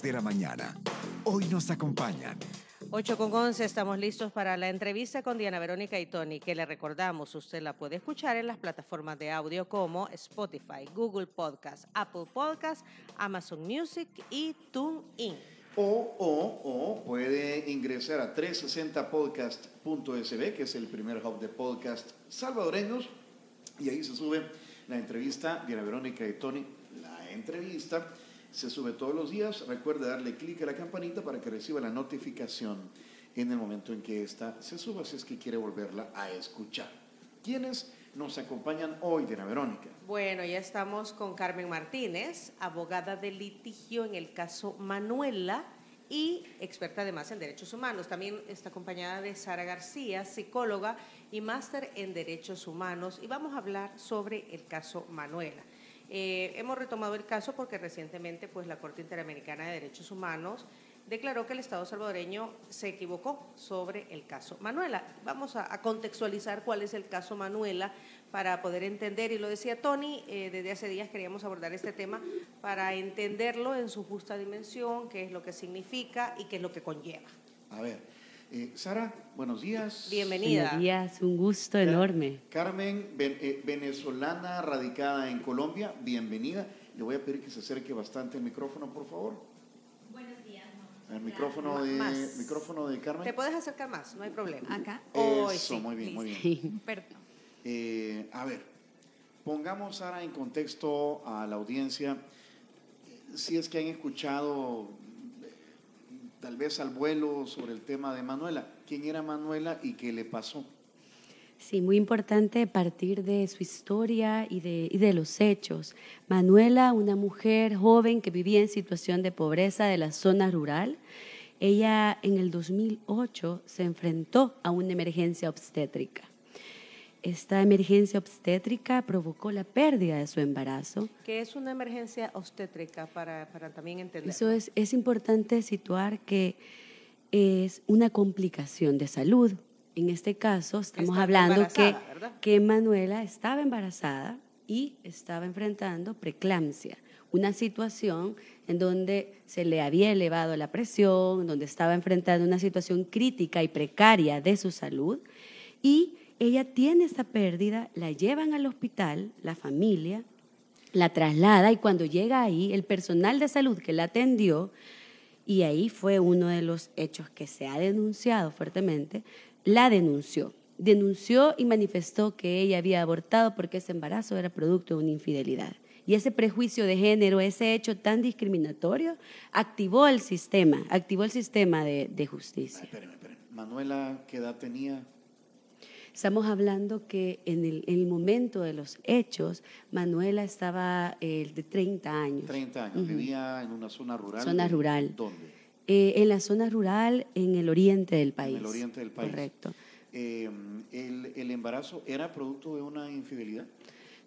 de la mañana. Hoy nos acompañan. 8 con 11, estamos listos para la entrevista con Diana Verónica y Tony, que le recordamos, usted la puede escuchar en las plataformas de audio como Spotify, Google Podcast, Apple Podcast, Amazon Music y TuneIn. O, o, o puede ingresar a 360podcast.sb, que es el primer hub de podcast salvadoreños, y ahí se sube la entrevista Diana Verónica y Tony, la entrevista se sube todos los días. Recuerde darle clic a la campanita para que reciba la notificación en el momento en que esta se suba, si es que quiere volverla a escuchar. ¿Quiénes nos acompañan hoy, Dina Verónica? Bueno, ya estamos con Carmen Martínez, abogada de litigio en el caso Manuela y experta además en derechos humanos. También está acompañada de Sara García, psicóloga y máster en derechos humanos. Y vamos a hablar sobre el caso Manuela. Eh, hemos retomado el caso porque recientemente pues, la Corte Interamericana de Derechos Humanos declaró que el Estado salvadoreño se equivocó sobre el caso Manuela. Vamos a, contextualizar cuál es el caso Manuela para poder entender, y lo decía Tony, eh, desde hace días queríamos abordar este tema para entenderlo en su justa dimensión, qué es lo que significa y qué es lo que conlleva. A ver, eh, Sara, buenos días. Bienvenida. Buenos días, un gusto enorme. Carmen, eh, venezolana radicada en Colombia, bienvenida. Le voy a pedir que se acerque bastante el micrófono, por favor. Buenos días. El micrófono de, micrófono de Carmen. Te puedes acercar más, no hay problema. Acá. Eso, muy bien, muy bien. Perdón. Eh, a ver, pongamos, Sara, en contexto a la audiencia. Si es que han escuchado tal vez al vuelo sobre el tema de Manuela. ¿Quién era Manuela y qué le pasó? Sí, muy importante partir de su historia y de, los hechos. Manuela, una mujer joven que vivía en situación de pobreza de la zona rural, ella en el 2008 se enfrentó a una emergencia obstétrica. Esta emergencia obstétrica provocó la pérdida de su embarazo. ¿Qué es una emergencia obstétrica para, para también entender? Eso es, es importante situar que es una complicación de salud. En este caso, estamos hablando que, que Manuela estaba embarazada y estaba enfrentando preeclampsia, una situación en donde se le había elevado la presión, donde estaba enfrentando una situación crítica y precaria de su salud y ella tiene esa pérdida, la llevan al hospital, la familia, la traslada y cuando llega ahí, el personal de salud que la atendió, y ahí fue uno de los hechos que se ha denunciado fuertemente, la denunció. Denunció y manifestó que ella había abortado porque ese embarazo era producto de una infidelidad. Y ese prejuicio de género, ese hecho tan discriminatorio, activó el sistema, activó el sistema de, justicia. Ah, Manuela, ¿qué edad tenía? Estamos hablando que en el, momento de los hechos, Manuela estaba eh, de 30 años. 30 años, vivía en una zona rural. Zona rural. ¿Dónde? Eh, en la zona rural, en el oriente del país. En el oriente del país. Correcto. Eh, el, ¿El embarazo era producto de una infidelidad?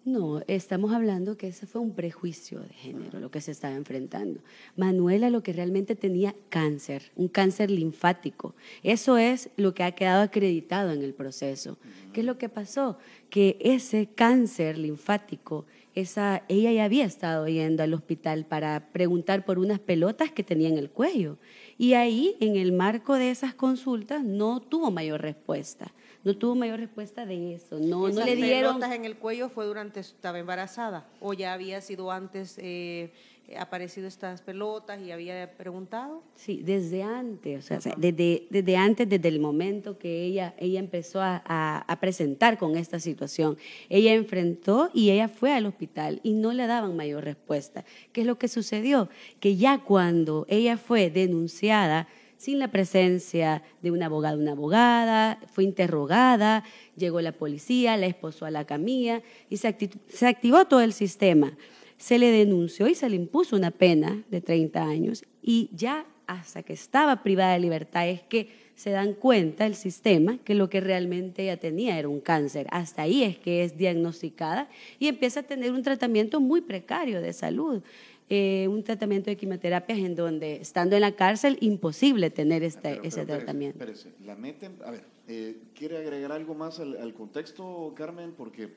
No, estamos hablando que ese fue un prejuicio de género lo que se estaba enfrentando. Manuela lo que realmente tenía cáncer, un cáncer linfático. Eso es lo que ha quedado acreditado en el proceso. ¿Qué es lo que pasó? Que ese cáncer linfático esa, ella ya había estado yendo al hospital para preguntar por unas pelotas que tenía en el cuello. Y ahí, en el marco de esas consultas, no tuvo mayor respuesta. No tuvo mayor respuesta de eso. No, no le dieron. pelotas en el cuello fue durante estaba embarazada o ya había sido antes. Eh, eh, aparecido estas pelotas y había preguntado? Sí, desde antes, o sea, desde, desde antes, desde el momento que ella, ella empezó a, presentar con esta situación, ella enfrentó y ella fue al hospital y no le daban mayor respuesta. ¿Qué es lo que sucedió? Que ya cuando ella fue denunciada, sin la presencia de un abogado, una abogada, fue interrogada, llegó la policía, la esposó a la camilla y se activó todo el sistema se le denunció y se le impuso una pena de 30 años y ya hasta que estaba privada de libertad es que se dan cuenta el sistema que lo que realmente ella tenía era un cáncer. Hasta ahí es que es diagnosticada y empieza a tener un tratamiento muy precario de salud. Eh, un tratamiento de quimioterapias en donde, estando en la cárcel, imposible tener ah, este, ese tratamiento. Espérese, La meten, a ver, eh, ¿quiere agregar algo más al, contexto, Carmen? Porque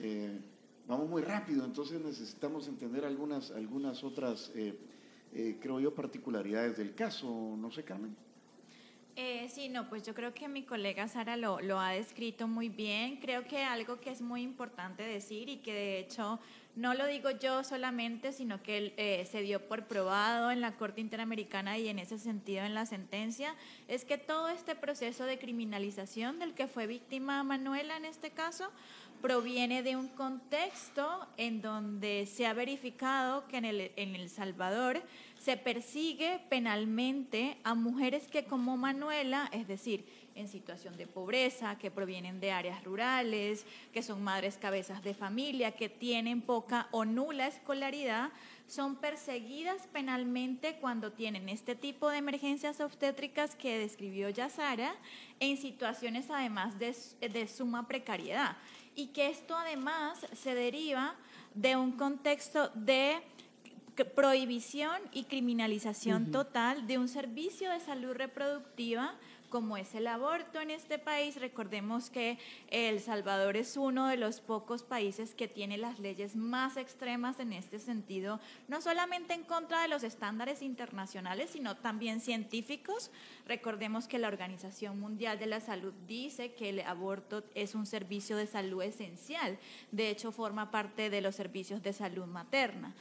eh, vamos muy rápido, entonces necesitamos entender algunas, algunas otras, eh, eh, creo yo, particularidades del caso, ¿no sé, Carmen? Eh, sí, no, pues yo creo que mi colega Sara lo, lo, ha descrito muy bien. Creo que algo que es muy importante decir y que de hecho no lo digo yo solamente, sino que se dio por probado en la Corte Interamericana y en ese sentido en la sentencia, es que todo este proceso de criminalización del que fue víctima Manuela en este caso proviene de un contexto en donde se ha verificado que en El, Salvador se persigue penalmente a mujeres que como Manuela, es decir, en situación de pobreza, que provienen de áreas rurales, que son madres cabezas de familia, que tienen poca o nula escolaridad, son perseguidas penalmente cuando tienen este tipo de emergencias obstétricas que describió Yasara, en situaciones además de suma precariedad y que esto además se deriva de un contexto de prohibición y criminalización total de un servicio de salud reproductiva como es el aborto en este país. Recordemos que El Salvador es uno de los pocos países que tiene las leyes más extremas en este sentido, no solamente en contra de los estándares internacionales, sino también científicos. Recordemos que la Organización Mundial de la Salud dice que el aborto es un servicio de salud esencial, de hecho forma parte de los servicios de salud materna.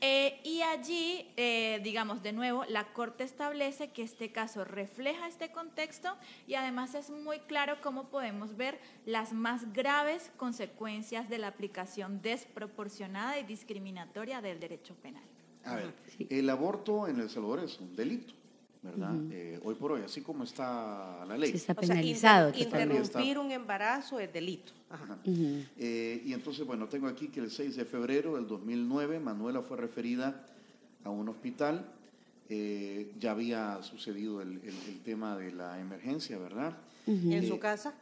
Eh, y allí, eh, digamos, de nuevo, la Corte establece que este caso refleja este contexto y además es muy claro cómo podemos ver las más graves consecuencias de la aplicación desproporcionada y discriminatoria del derecho penal. A ver, el aborto en El Salvador es un delito. ¿verdad? Eh, hoy por hoy, así como está la ley. está penalizado. interrumpir un embarazo es delito. Eh, y entonces, bueno, tengo aquí que el 6 de febrero del 2009 Manuela fue referida a un hospital. Eh, ya había sucedido el, el, tema de la emergencia, ¿verdad? ¿Y en su casa?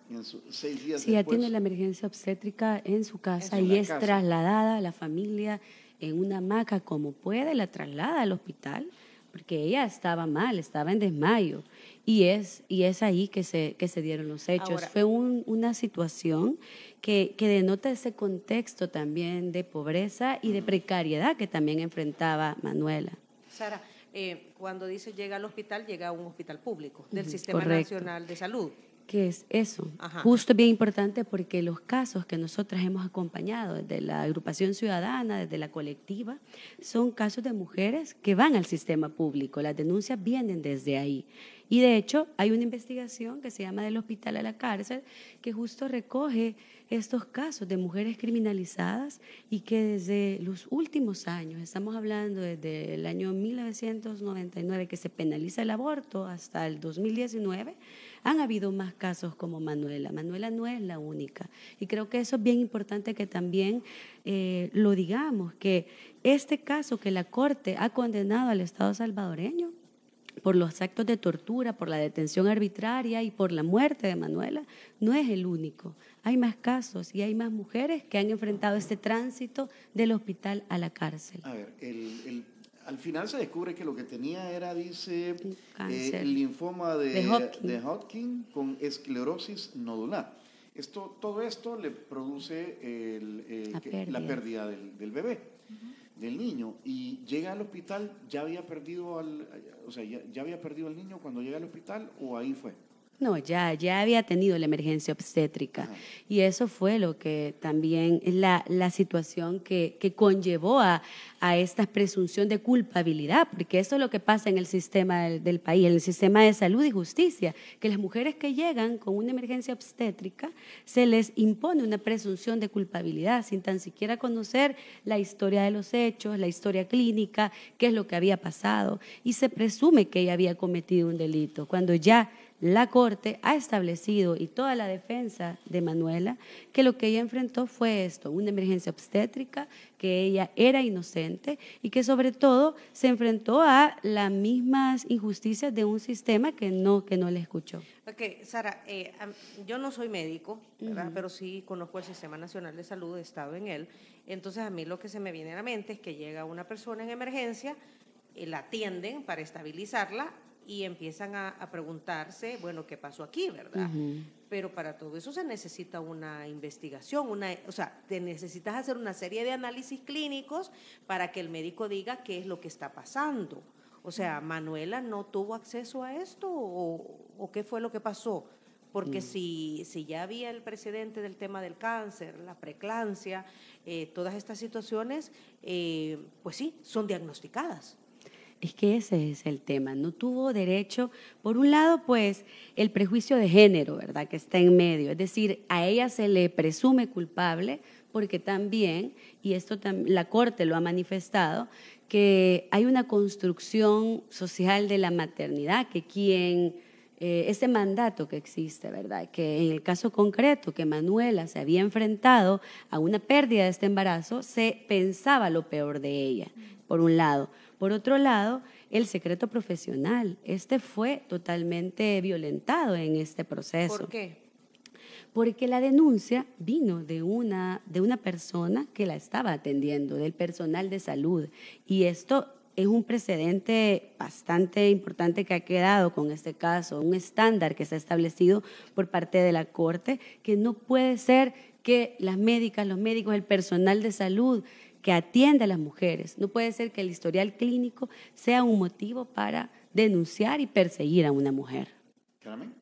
seis días sí, ya tiene la emergencia obstétrica en su casa y es trasladada a la familia en una hamaca como puede, la traslada al hospital porque ella estaba mal, estaba en desmayo. Y es, y es ahí que se, que se dieron los hechos. Fue una situación que, denota ese contexto también de pobreza y de precariedad que también enfrentaba Manuela. Sara, eh, cuando dice llega al hospital, llega a un hospital público del Sistema Nacional de Salud que es eso? Justo bien importante porque los casos que nosotras hemos acompañado desde la agrupación ciudadana, desde la colectiva, son casos de mujeres que van al sistema público. Las denuncias vienen desde ahí. Y de hecho hay una investigación que se llama del hospital a la cárcel que justo recoge estos casos de mujeres criminalizadas y que desde los últimos años, estamos hablando desde el año 1999 que se penaliza el aborto hasta el 2019, han habido más casos como Manuela. Manuela no es la única. Y creo que eso es bien importante que también eh, lo digamos, que este caso que la Corte ha condenado al Estado salvadoreño por los actos de tortura, por la detención arbitraria y por la muerte de Manuela, no es el único hay más casos y hay más mujeres que han enfrentado este tránsito del hospital a la cárcel. A ver, al final se descubre que lo que tenía era, dice, eh, el linfoma de, Hodgkin. con esclerosis nodular. Esto, todo esto le produce la, pérdida. del, bebé, del niño. Y llega al hospital, ya había perdido o sea, ya había perdido al niño cuando llega al hospital o ahí fue. No, ya, ya había tenido la emergencia obstétrica ah. y eso fue lo que también es la, la, situación que, conllevó a, esta presunción de culpabilidad, porque eso es lo que pasa en el sistema del, país, en el sistema de salud y justicia, que las mujeres que llegan con una emergencia obstétrica se les impone una presunción de culpabilidad sin tan siquiera conocer la historia de los hechos, la historia clínica, qué es lo que había pasado y se presume que ella había cometido un delito, cuando ya la ha establecido y toda la defensa de Manuela que lo que ella enfrentó fue esto, una emergencia obstétrica, que ella era inocente y que sobre todo se enfrentó a las mismas injusticias de un sistema que no, que no le escuchó. Ok, Sara, eh, yo no soy médico, ¿verdad? pero sí conozco el Sistema Nacional de Salud, he estado en él, entonces a mí lo que se me viene a la mente es que llega una persona en emergencia, la atienden para estabilizarla y empiezan a, preguntarse, bueno, ¿qué pasó aquí, verdad? Pero para todo eso se necesita una investigación, una, o sea, te necesitas hacer una serie de análisis clínicos para que el médico diga qué es lo que está pasando. O sea, Manuela no tuvo acceso a esto o, qué fue lo que pasó porque mm. si, si, ya había el precedente del tema del cáncer, la preclancia, eh, todas estas situaciones, eh, pues sí, son diagnosticadas. Es que ese es el tema. No tuvo derecho, por un lado, pues el prejuicio de género, ¿verdad? Que está en medio. Es decir, a ella se le presume culpable porque también, y esto la Corte lo ha manifestado, que hay una construcción social de la maternidad, que quien... Eh, ese mandato que existe, ¿verdad? Que en el caso concreto, que Manuela se había enfrentado a una pérdida de este embarazo, se pensaba lo peor de ella, por un lado. Por otro lado, el secreto profesional. Este fue totalmente violentado en este proceso. ¿Por qué? Porque la denuncia vino de una, de una persona que la estaba atendiendo, del personal de salud. Y esto es un precedente bastante importante que ha quedado con este caso, un estándar que se ha establecido por parte de la Corte, que no puede ser que las médicas, los médicos, el personal de salud que atienda a las mujeres. No puede ser que el historial clínico sea un motivo para denunciar y perseguir a una mujer. Carmen.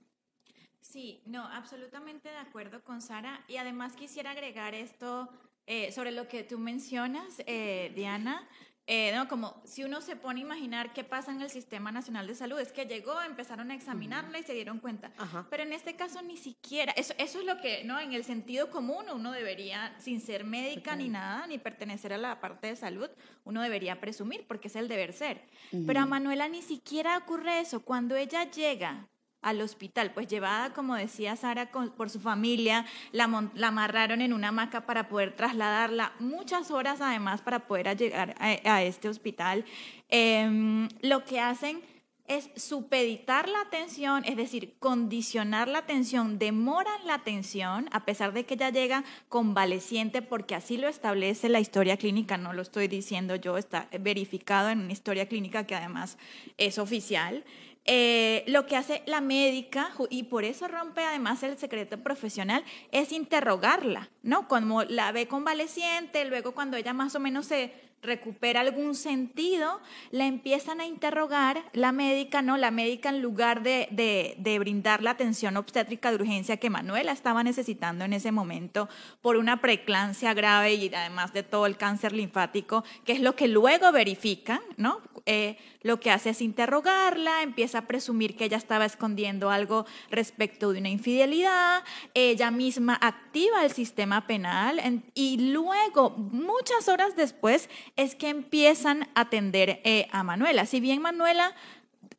Sí, no, absolutamente de acuerdo con Sara. Y además quisiera agregar esto eh, sobre lo que tú mencionas, eh, Diana, eh, no, como si uno se pone a imaginar qué pasa en el Sistema Nacional de Salud, es que llegó, empezaron a examinarla y se dieron cuenta. Pero en este caso ni siquiera, eso, eso es lo que, ¿no? En el sentido común uno debería, sin ser médica ni nada, ni pertenecer a la parte de salud, uno debería presumir porque es el deber ser. Pero a Manuela ni siquiera ocurre eso. Cuando ella llega al hospital, pues llevada, como decía Sara, por su familia, la, amarraron en una hamaca para poder trasladarla, muchas horas además para poder llegar a, este hospital. Em, lo que hacen es supeditar la atención, es decir, condicionar la atención, demoran la atención, a pesar de que ya llega convaleciente, porque así lo establece la historia clínica, no lo estoy diciendo yo, está verificado en una historia clínica que además es oficial. Eh, lo que hace la médica, y por eso rompe además el secreto profesional, es interrogarla, ¿no? Como la ve convaleciente, luego cuando ella más o menos se recupera algún sentido, la empiezan a interrogar, la médica, ¿no? La médica en lugar de, brindar la atención obstétrica de urgencia que Manuela estaba necesitando en ese momento por una preeclampsia grave y además de todo el cáncer linfático, que es lo que luego verifican, ¿no? Eh, lo que hace es interrogarla, empieza a presumir que ella estaba escondiendo algo respecto de una infidelidad, ella misma activa el sistema penal y luego, muchas horas después, es que empiezan a atender eh, a Manuela. Si bien Manuela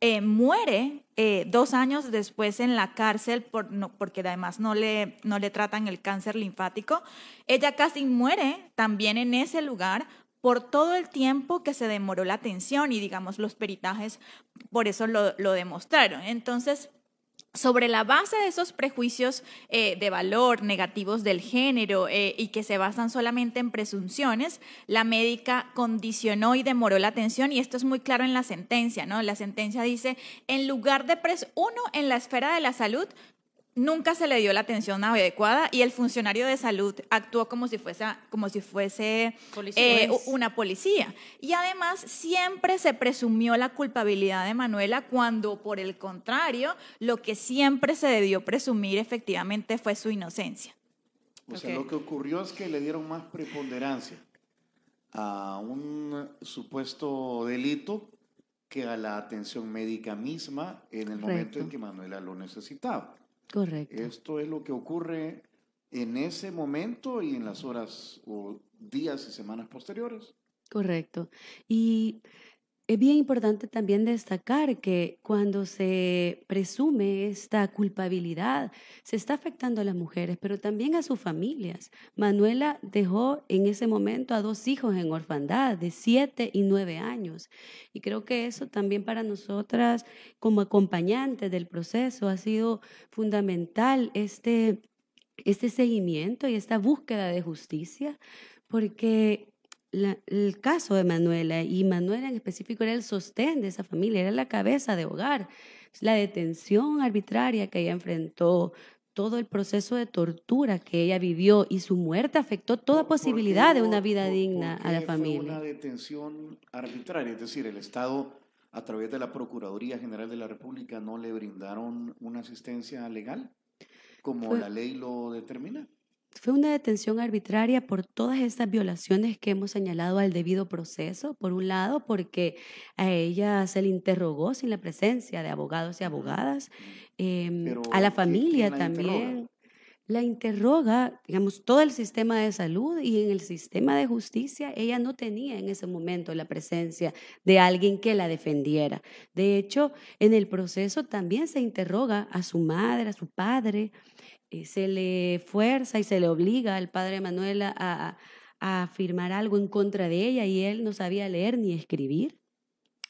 eh, muere eh, dos años después en la cárcel por, porque además no le, no le tratan el cáncer linfático, ella casi muere también en ese lugar por todo el tiempo que se demoró la atención y digamos los peritajes por eso lo, lo demostraron. Entonces, sobre la base de esos prejuicios eh, de valor negativos del género eh, y que se basan solamente en presunciones, la médica condicionó y demoró la atención y esto es muy claro en la sentencia, ¿no? La sentencia dice, en lugar de pres uno en la esfera de la salud, nunca se le dio la atención adecuada y el funcionario de salud actuó como si fuese, como si fuese eh, una policía. Y además siempre se presumió la culpabilidad de Manuela cuando por el contrario lo que siempre se debió presumir efectivamente fue su inocencia. O sea, lo que ocurrió es que le dieron más preponderancia a un supuesto delito que a la atención médica misma en el momento en que Manuela lo necesitaba. Correcto. Esto es lo que ocurre en ese momento y en las horas o días y semanas posteriores. Correcto. Y es bien importante también destacar que cuando se presume esta culpabilidad, se está afectando a las mujeres, pero también a sus familias. Manuela dejó en ese momento a dos hijos en orfandad de siete y nueve años. Y creo que eso también para nosotras como acompañantes del proceso ha sido fundamental este, este seguimiento y esta búsqueda de justicia, porque el caso de Manuela y Manuela en específico era el sostén de esa familia, era la cabeza de hogar. Pues, la detención arbitraria que ella enfrentó, todo el proceso de tortura que ella vivió y su muerte afectó toda posibilidad de una vida digna a la familia. Fue una detención arbitraria, es decir, el Estado a través de la Procuraduría General de la República no le brindaron una asistencia legal como la ley lo determina. Fue una detención arbitraria por todas estas violaciones que hemos señalado al debido proceso, por un lado, porque a ella se le interrogó sin la presencia de abogados y abogadas, em, a la familia también. La interroga, digamos, todo el sistema de salud y en el sistema de justicia, ella no tenía en ese momento la presencia de alguien que la defendiera. De hecho, en el proceso también se interroga a su madre, a su padre, eh, se le fuerza y se le obliga al padre Manuel a, a firmar algo en contra de ella y él no sabía leer ni escribir.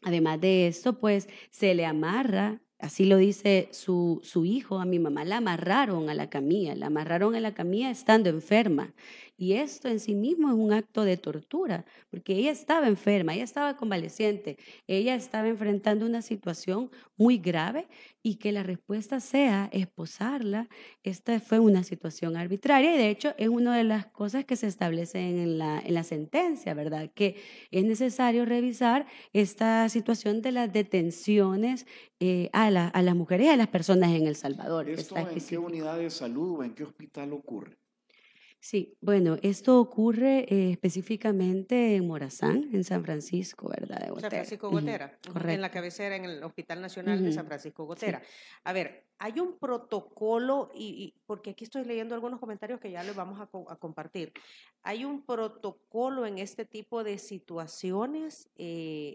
Además de esto pues se le amarra Así lo dice su, su, hijo, a mi mamá la amarraron a la camilla, la amarraron a la camilla estando enferma. Y esto en sí mismo es un acto de tortura, porque ella estaba enferma, ella estaba convaleciente, ella estaba enfrentando una situación muy grave y que la respuesta sea esposarla, esta fue una situación arbitraria y de hecho es una de las cosas que se establece en la, en la sentencia, ¿verdad? Que es necesario revisar esta situación de las detenciones eh, a, a las mujeres y a las personas en El Salvador. ¿Esto en qué unidad de salud o en qué hospital ocurre? Sí, bueno, esto ocurre eh, específicamente en Morazán, en San Francisco, ¿verdad? De San Francisco Gotera, En la cabecera, en el Hospital Nacional de San Francisco Gotera. A ver, hay un protocolo, y, porque aquí estoy leyendo algunos comentarios que ya les vamos a, compartir. Hay un protocolo en este tipo de situaciones. Eh,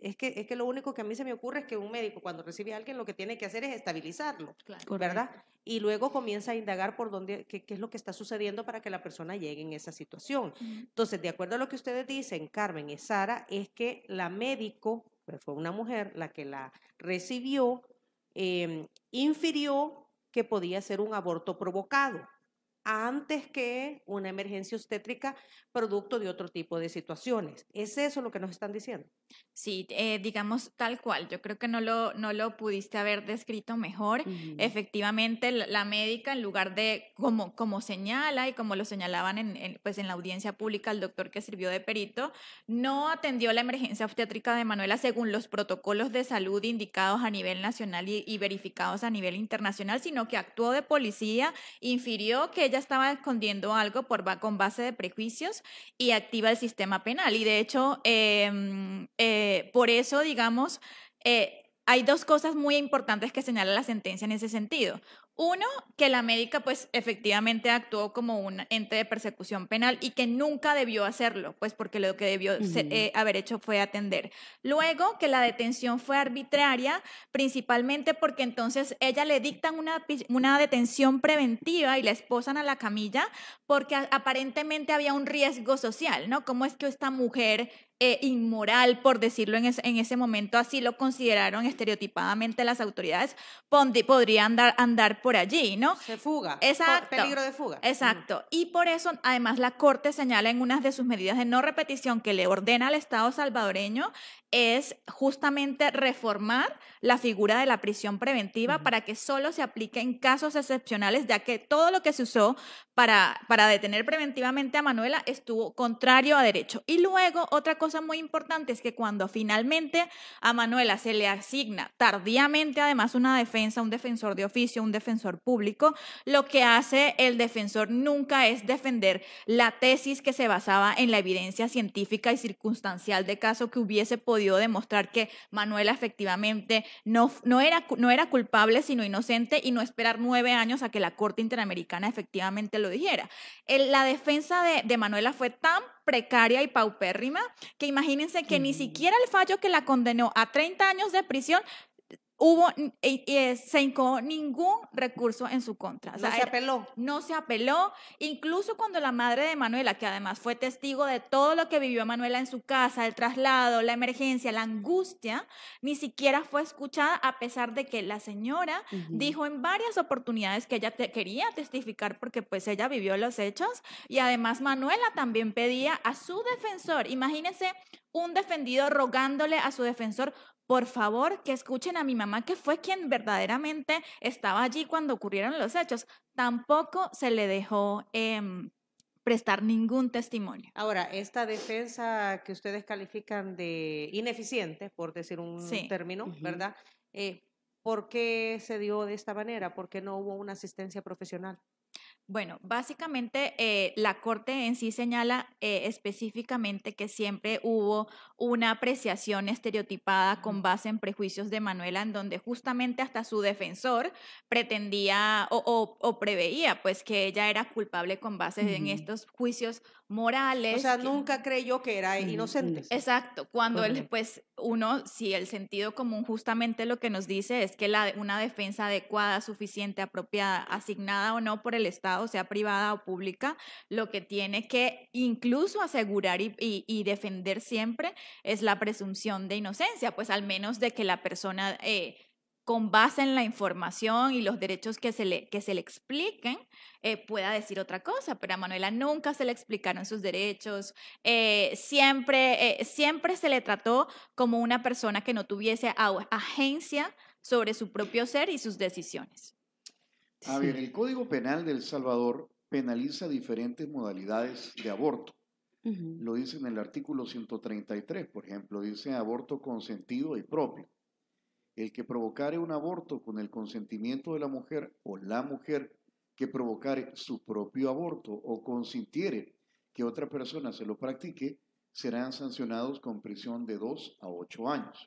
es, que, lo único que a mí se me ocurre es que un médico, cuando recibe a alguien, lo que tiene que hacer es estabilizarlo, ¿verdad? Y luego comienza a indagar por dónde, qué, es lo que está sucediendo para que la persona llegue en esa situación. Entonces, de acuerdo a lo que ustedes dicen, Carmen y Sara, es que la médico, pues, fue una mujer la que la recibió, Em, infirió que podía ser un aborto provocado antes que una emergencia obstétrica producto de otro tipo de situaciones. ¿Es eso lo que nos están diciendo? Sí, eh, digamos tal cual, yo creo que no lo, no lo pudiste haber descrito mejor. Efectivamente, la médica, en lugar de como, como señala y como lo señalaban en, pues en la audiencia pública el doctor que sirvió de perito, no atendió la emergencia obstétrica de Manuela según los protocolos de salud indicados a nivel nacional y, verificados a nivel internacional, sino que actuó de policía, infirió que ella estaba escondiendo algo por, con base de prejuicios y activa el sistema penal. Y de hecho, em, eh, por eso, digamos, eh, hay dos cosas muy importantes que señala la sentencia en ese sentido. Uno, que la médica pues efectivamente actuó como un ente de persecución penal y que nunca debió hacerlo, pues porque lo que debió eh, haber hecho fue atender. Luego, que la detención fue arbitraria, principalmente porque entonces ella le dictan una, una detención preventiva y la esposan a la camilla porque aparentemente había un riesgo social, ¿no? ¿Cómo es que esta mujer eh, inmoral, por decirlo en, ese momento, así lo consideraron estereotipadamente las autoridades, podría andar, andar por allí, ¿no? Se fuga. Exacto. peligro de fuga. Exacto. Y por eso, además, la Corte señala en unas de sus medidas de no repetición que le ordena al Estado salvadoreño es justamente reformar la figura de la prisión preventiva para que solo se aplique en casos excepcionales, ya que todo lo que se usó para, para detener preventivamente a Manuela estuvo contrario a derecho. Y luego, otra cosa muy importante es que cuando finalmente a Manuela se le asigna tardíamente además una defensa, un defensor de oficio, un defensor público, lo que hace el defensor nunca es defender la tesis que se basaba en la evidencia científica y circunstancial de caso que hubiese podido demostrar que Manuela efectivamente no, no, era, no era culpable sino inocente y no esperar nueve años a que la Corte Interamericana efectivamente lo dijera. la defensa de Manuela fue tan precaria y paupérrima, que imagínense que ni siquiera el fallo que la condenó a 30 años de prisión hubo, e, eh, se ningún recurso en su contra. no se apeló. No se apeló. Incluso cuando la madre de Manuela, que además fue testigo de todo lo que vivió Manuela en su casa, el traslado, la emergencia, la angustia, ni siquiera fue escuchada a pesar de que la señora dijo en varias oportunidades que ella quería testificar porque pues ella vivió los hechos y además Manuela también pedía a su defensor, imagínense un defendido rogándole a su defensor por favor, que escuchen a mi mamá, que fue quien verdaderamente estaba allí cuando ocurrieron los hechos. Tampoco se le dejó em, prestar ningún testimonio. Ahora, esta defensa que ustedes califican de ineficiente, por decir un término, ¿verdad? Eh, ¿Por qué se dio de esta manera? ¿Por qué no hubo una asistencia profesional? Bueno, básicamente eh, la Corte en sí señala eh, específicamente que siempre hubo una apreciación estereotipada con base en prejuicios de Manuela, en donde justamente hasta su defensor pretendía o, preveía pues que ella era culpable con base en estos juicios morales. O sea, nunca creyó que era inocente. Exacto, cuando él, pues uno, si el sentido común justamente lo que nos dice es que una defensa adecuada, suficiente, apropiada, asignada o no por el Estado, o sea privada o pública, lo que tiene que incluso asegurar y, defender siempre es la presunción de inocencia, pues al menos de que la persona... Eh, con base en la información y los derechos que se le, expliquen, eh, pueda decir otra cosa. Pero a Manuela nunca se le explicaron sus derechos, eh, siempre se le trató como una persona que no tuviese agencia sobre su propio ser y sus decisiones. A ver, el Código Penal del Salvador penaliza diferentes modalidades de aborto. Lo dice en el artículo 133, por ejemplo, dice aborto consentido y propio. El que provocare un aborto con el consentimiento de la mujer o la mujer que provocare su propio aborto o consintiere que otra persona se lo practique, serán sancionados con prisión de 2 a 8 años.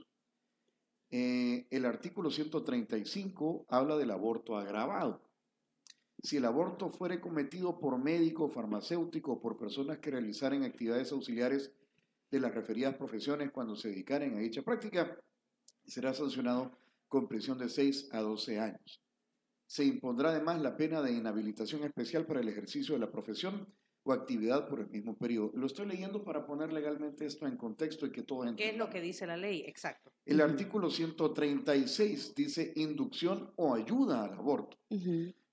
Eh, el artículo 135 habla del aborto agravado si el aborto fuere cometido por médico, farmacéutico o por personas que realizaren actividades auxiliares de las referidas profesiones cuando se dedicaren a dicha práctica, será sancionado con prisión de 6 a 12 años. Se impondrá además la pena de inhabilitación especial para el ejercicio de la profesión o actividad por el mismo periodo. Lo estoy leyendo para poner legalmente esto en contexto y que todo entienda. ¿Qué es lo que dice la ley? Exacto. El artículo 136 dice inducción o ayuda al aborto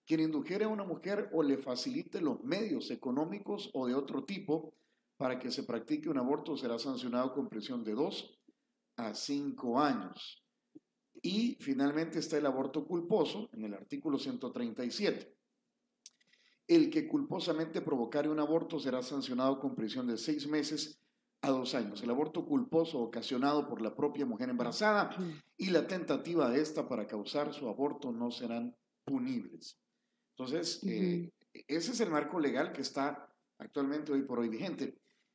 quien indujere a una mujer o le facilite los medios económicos o de otro tipo para que se practique un aborto será sancionado con prisión de dos a cinco años. Y finalmente está el aborto culposo en el artículo 137. El que culposamente provocare un aborto será sancionado con prisión de seis meses a dos años. El aborto culposo ocasionado por la propia mujer embarazada y la tentativa de esta para causar su aborto no serán punibles. Entonces, eh, e, ese es el marco legal que está actualmente hoy por hoy vigente.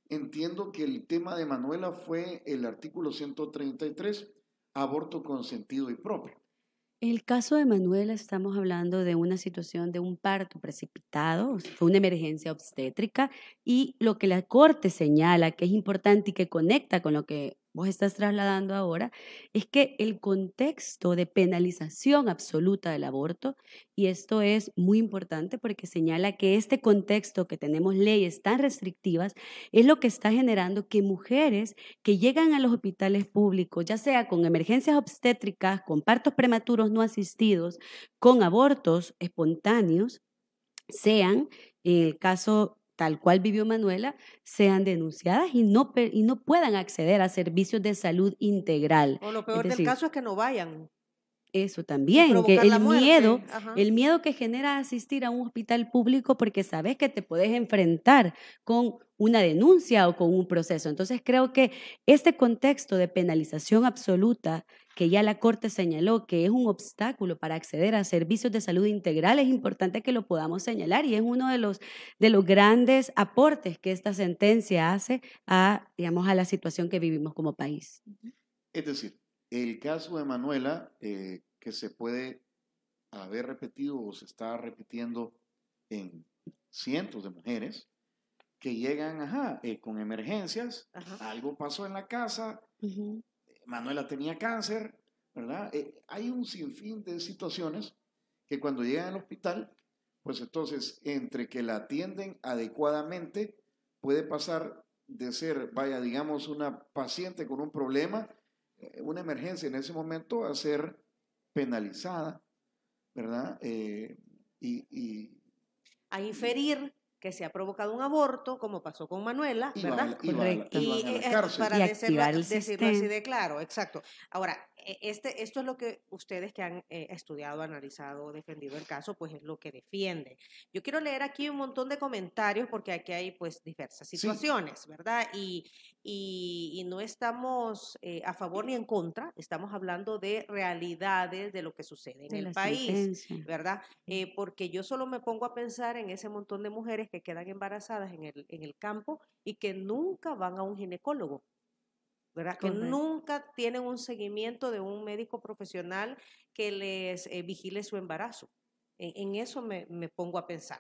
Entiendo que el tema de Manuela fue el artículo 133, aborto consentido y propio. El caso de Manuela, estamos hablando de una situación de un parto precipitado, fue una emergencia obstétrica y lo que la Corte señala que es importante y que conecta con lo que vos estás trasladando ahora, es que el contexto de penalización absoluta del aborto, y esto es muy importante porque señala que este contexto que tenemos leyes tan restrictivas es lo que está generando que mujeres que llegan a los hospitales públicos, ya sea con emergencias obstétricas, con partos prematuros no asistidos, con abortos espontáneos, sean, en el caso tal cual vivió Manuela, sean denunciadas y no, y no puedan acceder a servicios de salud integral. O lo peor del caso es que no vayan. Eso también, el miedo, el miedo que genera asistir a un hospital público porque sabes que te puedes enfrentar con una denuncia o con un proceso. Entonces creo que este contexto de penalización absoluta que ya la Corte señaló que es un obstáculo para acceder a servicios de salud integral, es importante que lo podamos señalar y es uno de los, de los grandes aportes que esta sentencia hace a, digamos, a la situación que vivimos como país. Es decir, el caso de Manuela, eh, que se puede haber repetido o se está repitiendo en cientos de mujeres que llegan eh, con emergencias, algo pasó en la casa, Manuela tenía cáncer, ¿verdad? Eh, hay un sinfín de situaciones que cuando llegan al hospital, pues entonces entre que la atienden adecuadamente, puede pasar de ser, vaya, digamos, una paciente con un problema, eh, una emergencia en ese momento, a ser penalizada, ¿verdad? Eh, y, a inferir que se ha provocado un aborto, como pasó con Manuela, ¿verdad? y, eh, para decirlo, así de claro, exacto. Ahora, e, este, esto es lo que ustedes que han eh, estudiado, analizado, defendido el caso, pues es lo que defiende Yo quiero leer aquí un montón de comentarios porque aquí hay pues diversas situaciones, ¿verdad? Y, no estamos eh, a favor ni en contra, estamos hablando de realidades de lo que sucede en el país, ¿verdad? porque yo solo me pongo a pensar en ese montón de mujeres que quedan embarazadas en el, en el campo y que nunca van a un ginecólogo. ¿verdad? Que nunca tienen un seguimiento de un médico profesional que les eh, vigile su embarazo. En, eso me, me, pongo a pensar.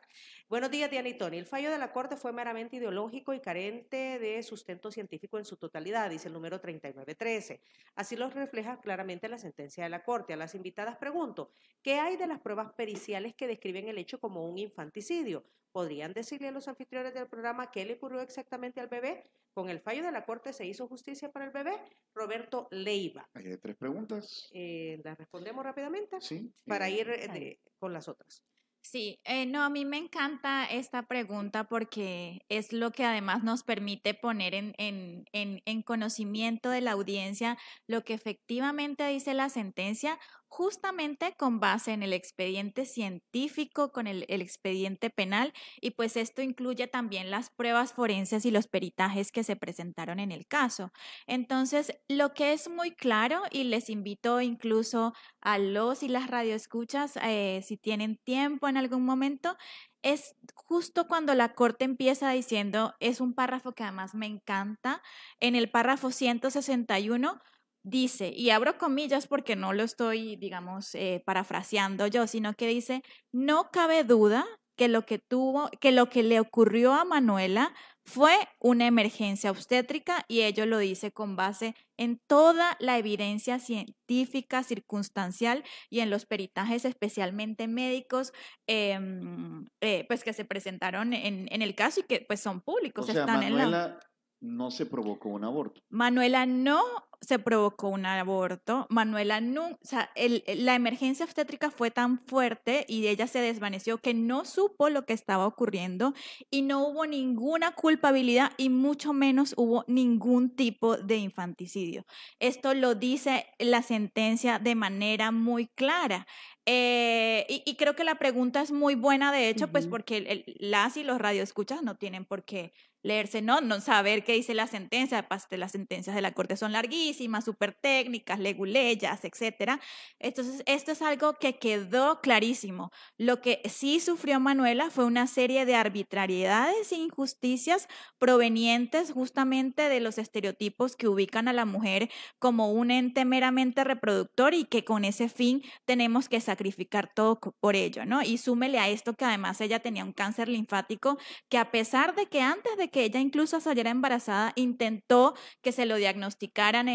Buenos días, Diana y Tony. El fallo de la Corte fue meramente ideológico y carente de sustento científico en su totalidad, dice el número 3913. Así lo refleja claramente la sentencia de la Corte. A las invitadas pregunto, ¿qué hay de las pruebas periciales que describen el hecho como un infanticidio? ¿Podrían decirle a los anfitriones del programa qué le ocurrió exactamente al bebé? Con el fallo de la Corte se hizo justicia para el bebé. Roberto Leiva. Hay eh, tres preguntas. Eh, ¿Las respondemos rápidamente? Para ir eh, con las otras. Sí, eh, no, a mí me encanta esta pregunta porque es lo que además nos permite poner en, en, conocimiento de la audiencia lo que efectivamente dice la sentencia justamente con base en el expediente científico, con el, expediente penal, y pues esto incluye también las pruebas forenses y los peritajes que se presentaron en el caso. Entonces, lo que es muy claro, y les invito incluso a los y las radioescuchas, eh, si tienen tiempo en algún momento, es justo cuando la corte empieza diciendo, es un párrafo que además me encanta, en el párrafo 161, dice, y abro comillas porque no lo estoy, digamos, eh, parafraseando yo, sino que dice, no cabe duda que lo que tuvo, que lo que le ocurrió a Manuela fue una emergencia obstétrica y ello lo dice con base en toda la evidencia científica, circunstancial y en los peritajes especialmente médicos, em, eh, pues que se presentaron en, el caso y que pues son públicos. están Manuela en no se provocó un aborto. Manuela no se provocó un aborto. Manuela, la emergencia obstétrica fue tan fuerte y ella se desvaneció que no supo lo que estaba ocurriendo y no hubo ninguna culpabilidad y mucho menos hubo ningún tipo de infanticidio. Esto lo dice la sentencia de manera muy clara. Eh, y, creo que la pregunta es muy buena, de hecho, pues porque las y los radioescuchas no tienen por qué leerse, no, no saber qué dice la sentencia, pues, las sentencias de la corte son larguísimas Super técnicas, leguleyas, etc. Entonces, esto es algo que quedó clarísimo. Lo que sí sufrió Manuela fue una serie de arbitrariedades e injusticias provenientes justamente de los estereotipos que ubican a la mujer como un ente meramente reproductor y que con ese fin tenemos que sacrificar todo por ello, ¿no? Y súmele a esto que además ella tenía un cáncer linfático que a pesar de que antes de que ella incluso saliera embarazada intentó que se lo diagnosticaran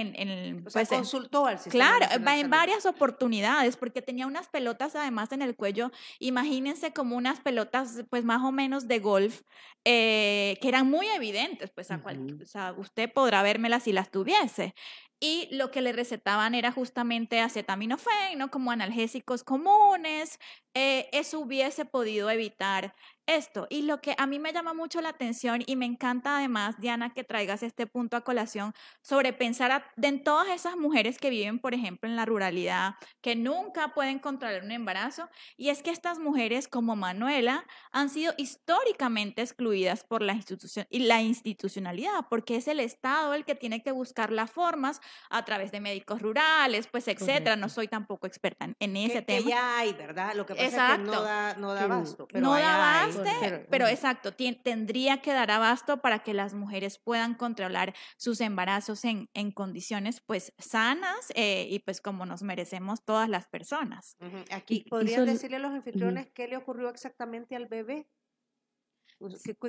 pues, en... consultó al sistema. Claro, en varias oportunidades, porque tenía unas pelotas además en el cuello, imagínense como unas pelotas pues más o menos de golf, eh, que eran muy evidentes, pues a o sea, usted podrá vérmelas si las tuviese y lo que le recetaban era justamente acetaminofén, ¿no? Como analgésicos comunes. Eh, eso hubiese podido evitar esto. Y lo que a mí me llama mucho la atención y me encanta además, Diana, que traigas este punto a colación sobre pensar en todas esas mujeres que viven, por ejemplo, en la ruralidad, que nunca pueden controlar un embarazo, y es que estas mujeres como Manuela han sido históricamente excluidas por la, institución, y la institucionalidad, porque es el Estado el que tiene que buscar las formas a través de médicos rurales, pues, etcétera. No soy tampoco experta en, ese tema. Que ya hay, ¿verdad? Lo que pasa es que no da, abasto. Pero no da abasto, pero, exacto, tendría que dar abasto para que las mujeres puedan controlar sus embarazos en, condiciones, pues, sanas eh, y, pues, como nos merecemos todas las personas. Aquí, ¿podrían decirle a los anfitriones qué le ocurrió exactamente al bebé?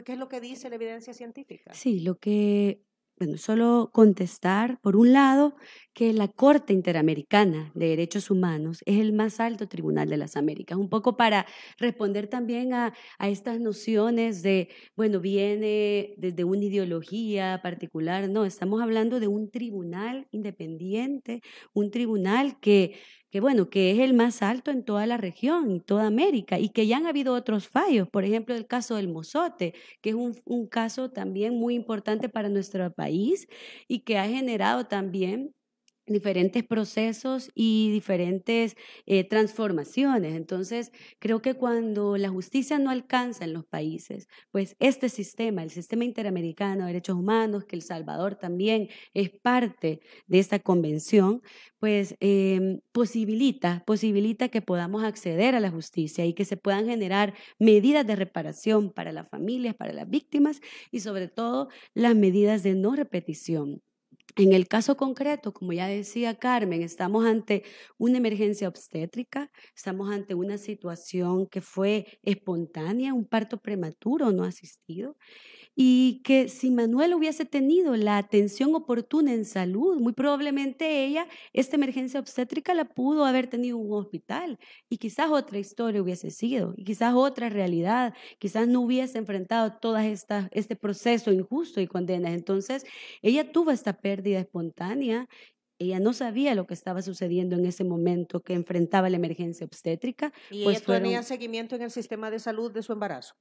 ¿Qué, es lo que dice la evidencia científica? Sí, lo que solo contestar, por un lado, que la Corte Interamericana de Derechos Humanos es el más alto tribunal de las Américas, un poco para responder también a estas nociones de, bueno, viene desde una ideología particular, no, estamos hablando de un tribunal independiente, un tribunal que que bueno, que es el más alto en toda la región, y toda América, y que ya han habido otros fallos, por ejemplo, el caso del mozote, que es un, un caso también muy importante para nuestro país y que ha generado también diferentes procesos y diferentes eh, transformaciones. Entonces, creo que cuando la justicia no alcanza en los países, pues este sistema, el sistema interamericano de derechos humanos, que El Salvador también es parte de esta convención, pues em, posibilita, posibilita que podamos acceder a la justicia y que se puedan generar medidas de reparación para las familias, para las víctimas y sobre todo las medidas de no repetición en el caso concreto, como ya decía Carmen, estamos ante una emergencia obstétrica, estamos ante una situación que fue espontánea, un parto prematuro no asistido y que si Manuel hubiese tenido la atención oportuna en salud, muy probablemente ella, esta emergencia obstétrica la pudo haber tenido en un hospital y quizás otra historia hubiese sido, y quizás otra realidad, quizás no hubiese enfrentado todo este proceso injusto y condenas. Entonces, ella tuvo esta pérdida espontánea ella no sabía lo que estaba sucediendo en ese momento que enfrentaba la emergencia obstétrica. ¿Y pues ella tenía seguimiento en el sistema de salud de su embarazo?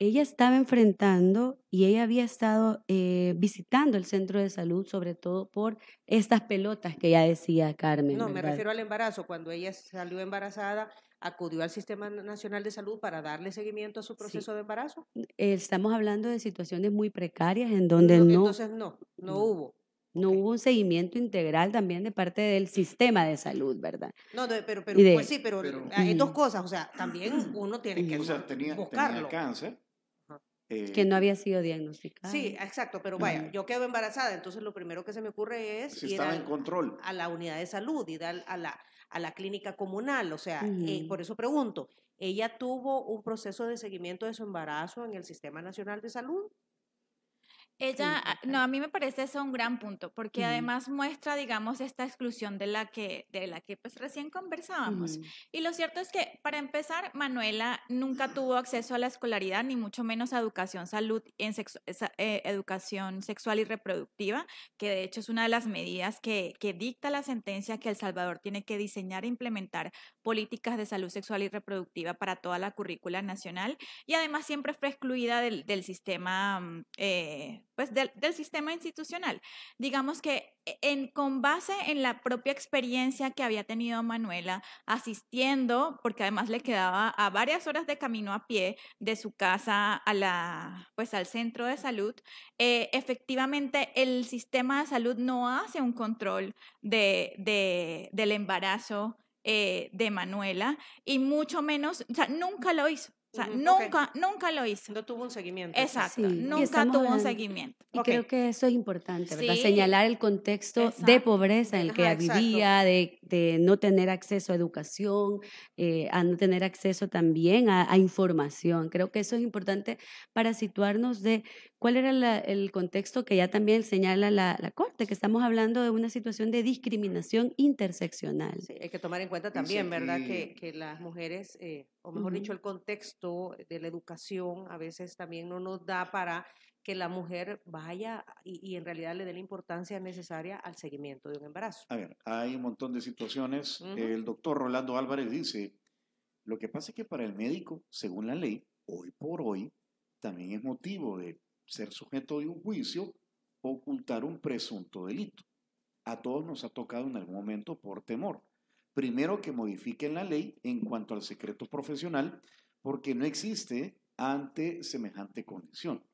ella estaba enfrentando y ella había estado eh, visitando el centro de salud, sobre todo por estas pelotas que ya decía Carmen. No, me refiero al embarazo. Cuando ella salió embarazada, acudió al Sistema Nacional de Salud para darle seguimiento a su proceso de embarazo. Eh, estamos hablando de situaciones muy precarias en donde no. entonces no, no, hubo. No hubo un seguimiento integral también de parte del sistema de salud, ¿verdad? No, pero, pero pues sí, pero, ah, hay dos cosas. O sea, también uno tiene que buscar tenía, Tenía cáncer que eh, no había sido diagnosticada. Sí, exacto, pero vaya, yo quedo embarazada, entonces lo primero que se me ocurre es si ir en control. a la unidad de salud, y a, la, a la clínica comunal, o sea, y eh, por eso pregunto, ¿ella tuvo un proceso de seguimiento de su embarazo en el Sistema Nacional de Salud? Ella, ah, no, a mí me parece eso un gran punto, porque además muestra, digamos, esta exclusión de la que, de la que pues recién conversábamos. Y lo cierto es que, para empezar, Manuela nunca tuvo acceso a la escolaridad, ni mucho menos a educación salud, en eh, educación sexual y reproductiva, que de hecho es una de las medidas que, dicta la sentencia que El Salvador tiene que diseñar e implementar políticas de salud sexual y reproductiva para toda la currícula nacional. Y además siempre fue excluida del, sistema... Mm, eh, pues del, sistema institucional. Digamos que e, en, con base en la propia experiencia que había tenido Manuela asistiendo, porque además le quedaba a varias horas de camino a pie de su casa pues, al centro de salud, eh, efectivamente el sistema de salud no hace un control del embarazo eh, de Manuela y mucho menos, o sea, nunca lo hizo. O sea, nunca, nunca lo hice No tuvo un seguimiento. Exacto, nunca tuvo un seguimiento. Y creo que eso es importante, ¿verdad? Señalar el contexto de pobreza en el que vivía, de, no tener acceso a educación, eh, a no tener acceso también a, información. Creo que eso es importante para situarnos de ¿Cuál era el contexto que ya también señala la, Corte? Que estamos hablando de una situación de discriminación interseccional. Sí, hay que tomar en cuenta también, ¿verdad? Que, las mujeres, eh, o mejor dicho, el contexto de la educación a veces también no nos da para que la mujer vaya y, en realidad le dé la importancia necesaria al seguimiento de un embarazo. A ver, hay un montón de situaciones. El doctor Rolando Álvarez dice, lo que pasa es que para el médico, según la ley, hoy por hoy, también es motivo de ser sujeto de un juicio, o ocultar un presunto delito. A todos nos ha tocado en algún momento por temor. Primero que modifiquen la ley en cuanto al secreto profesional, porque no existe ante semejante condición.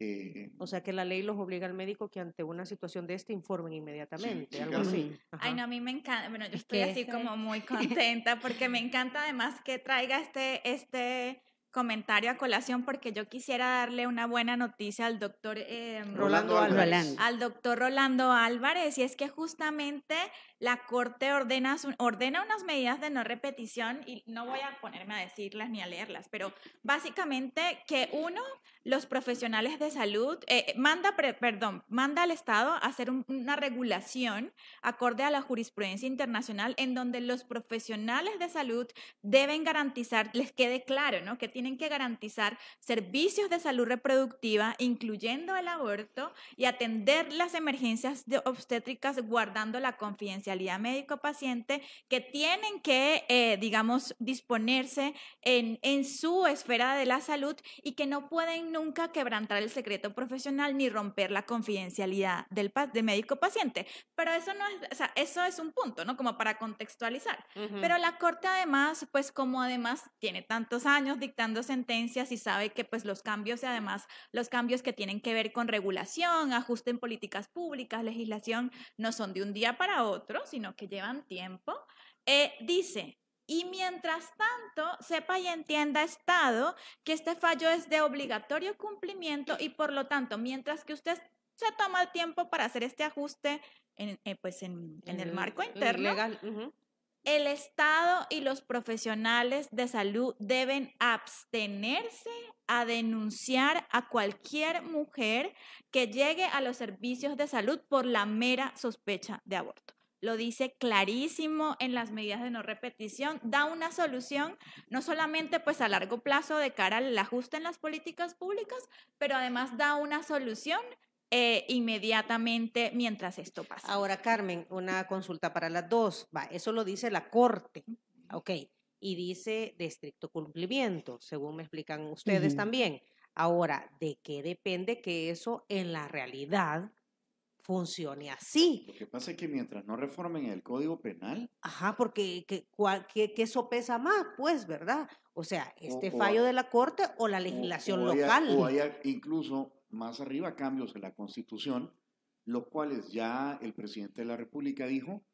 Eh, o sea que la ley los obliga al médico que ante una situación de este informen inmediatamente, algo Ay, no, a mí me encanta, bueno, yo estoy así como muy contenta porque me encanta además que traiga este, este comentario a colación porque yo quisiera darle una buena noticia al doctor em, Rolando, Álvarez. Al doctor Rolando Álvarez, y es que justamente la Corte ordena, ordena unas medidas de no repetición, y no voy a ponerme a decirlas ni a leerlas, pero básicamente que uno, los profesionales de salud, eh, eh, manda, perdón, manda al Estado a hacer una regulación acorde a la jurisprudencia internacional en donde los profesionales de salud deben garantizar, les quede claro, ¿no? Que tienen que garantizar servicios de salud reproductiva, incluyendo el aborto, y atender las emergencias de obstétricas guardando la confidencialidad médico-paciente que tienen que, eh, digamos, disponerse en, en su esfera de la salud y que no pueden nunca quebrantar el secreto profesional ni romper la confidencialidad del de médico-paciente. Pero eso no es, o sea, eso es un punto, ¿no? Como para contextualizar. Pero la Corte además, pues como además tiene tantos años dictando sentencias y sabe que pues los cambios y además los cambios que tienen que ver con regulación, ajuste en políticas públicas, legislación, no son de un día para otro, sino que llevan tiempo, eh, dice, y mientras tanto, sepa y entienda Estado que este fallo es de obligatorio cumplimiento y por lo tanto, mientras que usted se toma el tiempo para hacer este ajuste en, eh, pues en, el marco interno, Legal. El Estado y los profesionales de salud deben abstenerse a denunciar a cualquier mujer que llegue a los servicios de salud por la mera sospecha de aborto. Lo dice clarísimo en las medidas de no repetición, da una solución no solamente pues a largo plazo de cara al ajuste en las políticas públicas, pero además da una solución eh, inmediatamente mientras esto pasa. Ahora, Carmen, una consulta para las dos. Va, eso lo dice la Corte, ok, y dice de estricto cumplimiento, según me explican ustedes también. Ahora, ¿de qué depende que eso en la realidad funcione así. Lo que pasa es que mientras no reformen el Código Penal. Ajá, porque que, eso pesa más, pues, ¿verdad? O sea, este fallo de la Corte o la legislación local. o haya incluso más arriba cambios en la Constitución, los cuales ya el presidente de la República dijo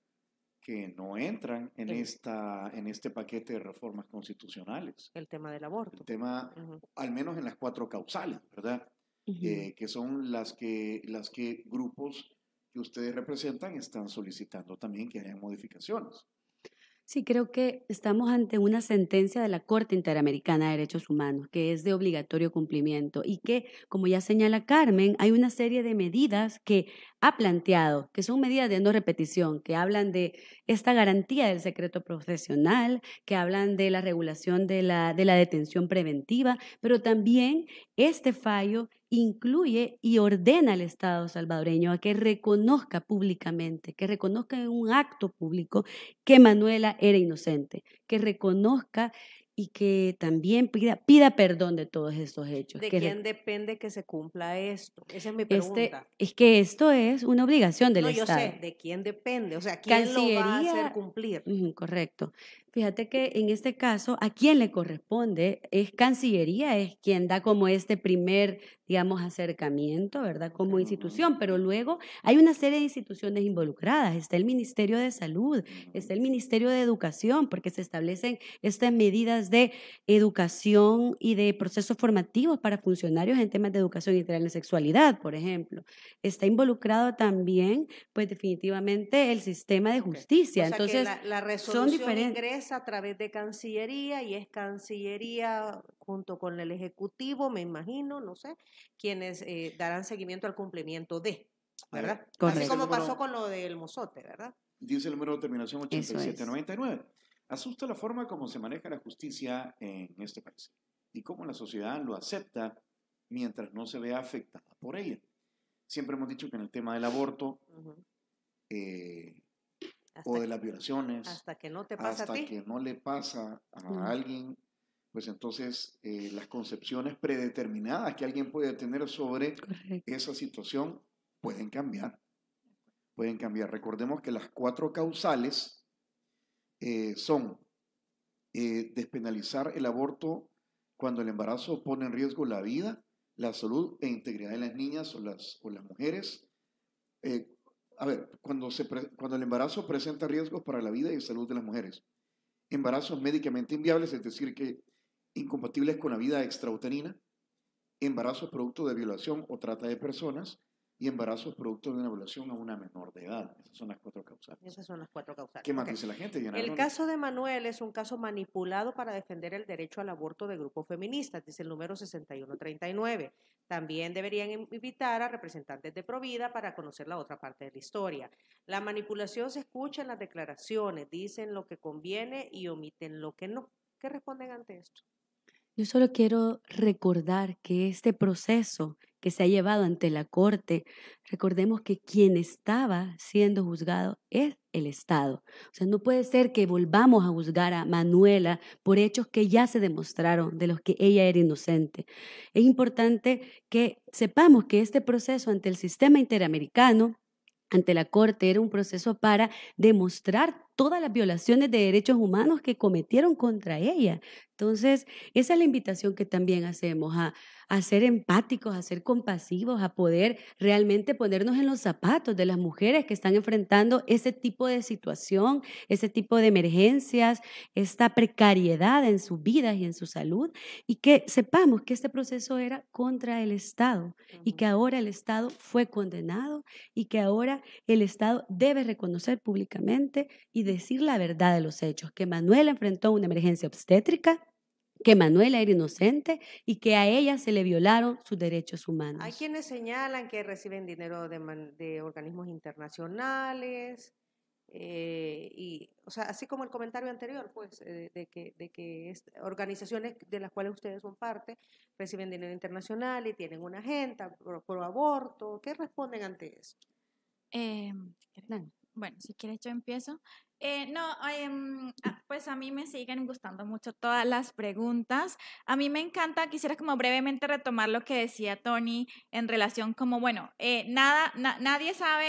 que no entran en, esta, en este paquete de reformas constitucionales. El tema del aborto. El tema, al menos en las cuatro causales, ¿verdad? Eh, que son las que, las que grupos que ustedes representan están solicitando también que haya modificaciones. Sí, creo que estamos ante una sentencia de la Corte Interamericana de Derechos Humanos que es de obligatorio cumplimiento y que, como ya señala Carmen, hay una serie de medidas que ha planteado, que son medidas de no repetición, que hablan de esta garantía del secreto profesional, que hablan de la regulación de la, de la detención preventiva, pero también este fallo incluye y ordena al Estado salvadoreño a que reconozca públicamente, que reconozca en un acto público que Manuela era inocente, que reconozca y que también pida, pida perdón de todos estos hechos. ¿De quién depende que se cumpla esto? Esa es mi este, pregunta. es que esto es una obligación del Estado. No, yo sé, ¿de quién depende? O sea, ¿quién lo va a hacer cumplir? Correcto. Fíjate que en este caso, a quién le corresponde es Cancillería, es quien da como este primer, digamos, acercamiento, ¿verdad? Como institución, pero luego hay una serie de instituciones involucradas. Está el Ministerio de Salud, está el Ministerio de Educación, porque se establecen estas medidas de educación y de procesos formativos para funcionarios en temas de educación y de sexualidad, por ejemplo. Está involucrado también, pues definitivamente, el sistema de justicia. Entonces, la, la son diferentes a través de Cancillería y es Cancillería junto con el Ejecutivo, me imagino, no sé, quienes eh, darán seguimiento al cumplimiento de, ¿verdad? Así como pasó con lo del mozote, ¿verdad? Dice el número de terminación 8799. Asusta la forma como se maneja la justicia en este país y cómo la sociedad lo acepta mientras no se vea afectada por ella. Siempre hemos dicho que en el tema del aborto, o de las violaciones. Hasta que no te pasa a ti. que no le pasa a alguien, pues entonces eh, las concepciones predeterminadas que alguien puede tener sobre esa situación pueden cambiar. Pueden cambiar. Recordemos que las cuatro causales eh, son eh, despenalizar el aborto cuando el embarazo pone en riesgo la vida, la salud e integridad de las niñas o las, o las mujeres, eh, a ver, cuando, se cuando el embarazo presenta riesgos para la vida y salud de las mujeres, embarazos médicamente inviables, es decir, que incompatibles con la vida extrauterina, embarazos producto de violación o trata de personas y embarazos producto de una violación a una menor de edad. Esas son las cuatro causales. Esas son las cuatro causales. ¿Qué más dice la gente? el caso de Manuel es un caso manipulado para defender el derecho al aborto de grupos feministas, dice el número 6139. También deberían invitar a representantes de Provida para conocer la otra parte de la historia. La manipulación se escucha en las declaraciones, dicen lo que conviene y omiten lo que no. ¿Qué responden ante esto? Yo solo quiero recordar que este proceso que se ha llevado ante la corte, recordemos que quien estaba siendo juzgado es el Estado. O sea, no puede ser que volvamos a juzgar a Manuela por hechos que ya se demostraron, de los que ella era inocente. Es importante que sepamos que este proceso ante el sistema interamericano ante la corte era un proceso para demostrar todas las violaciones de derechos humanos que cometieron contra ella. Entonces, esa es la invitación que también hacemos a, ser empáticos, a ser compasivos, a poder realmente ponernos en los zapatos de las mujeres que están enfrentando ese tipo de situación, ese tipo de emergencias, esta precariedad en su vida y en su salud, y que sepamos que este proceso era contra el Estado y que ahora el Estado fue condenado y que ahora el Estado debe reconocer públicamente y decir la verdad de los hechos, que Manuela enfrentó una emergencia obstétrica, que Manuela era inocente y que a ella se le violaron sus derechos humanos. Hay quienes señalan que reciben dinero de, organismos internacionales, eh, y, o sea, así como el comentario anterior, pues, eh, de que, organizaciones de las cuales ustedes son parte reciben dinero internacional y tienen una agenda pro, aborto. ¿Qué responden ante eso? Em, bueno, si quieres yo empiezo. Eh, no, em, ah, pues a mí me siguen gustando mucho todas las preguntas. A mí me encanta, quisiera como brevemente retomar lo que decía Tony en relación como, bueno, eh, nada, nadie sabe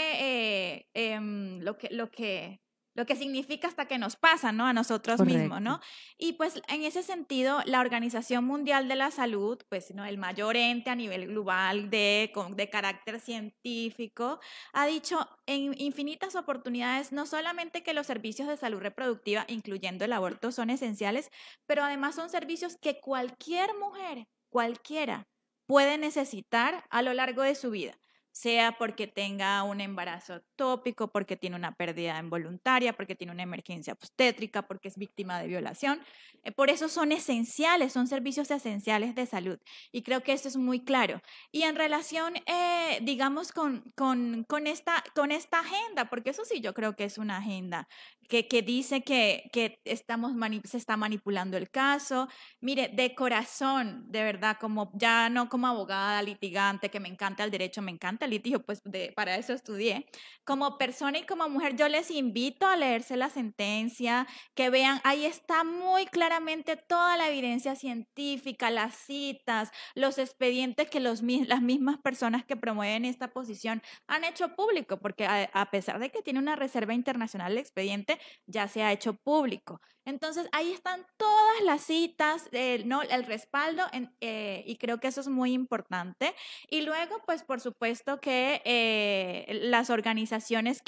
eh, em, lo, que, lo que lo que significa hasta que nos pasa, ¿no? A nosotros mismos, ¿no? Y pues en ese sentido, la Organización Mundial de la Salud, pues, ¿no? El mayor ente a nivel global de, de carácter científico, ha dicho en infinitas oportunidades, no solamente que los servicios de salud reproductiva, incluyendo el aborto, son esenciales, pero además son servicios que cualquier mujer, cualquiera, puede necesitar a lo largo de su vida sea porque tenga un embarazo tópico, porque tiene una pérdida involuntaria, porque tiene una emergencia obstétrica, porque es víctima de violación. Eh, por eso son esenciales, son servicios esenciales de salud. Y creo que eso es muy claro. Y en relación, eh, digamos, con, con, esta, con esta agenda, porque eso sí yo creo que es una agenda que, dice que, que estamos se está manipulando el caso. Mire, de corazón, de verdad, como ya no como abogada, litigante, que me encanta el derecho, me encanta Litigio, pues para eso estudié, como persona y como mujer, yo les invito a leerse la sentencia, que vean, ahí está muy claramente toda la evidencia científica, las citas, los expedientes que los, las mismas personas que promueven esta posición han hecho público, porque a, a pesar de que tiene una reserva internacional el expediente, ya se ha hecho público. Entonces, ahí están todas las citas, ¿no? el respaldo, eh, y creo que eso es muy importante. Y luego, pues, por supuesto que eh, las organizaciones mm,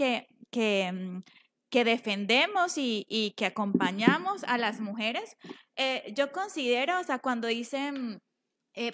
que, defendemos y, y, que acompañamos a las mujeres, eh, yo considero, o sea, cuando dicen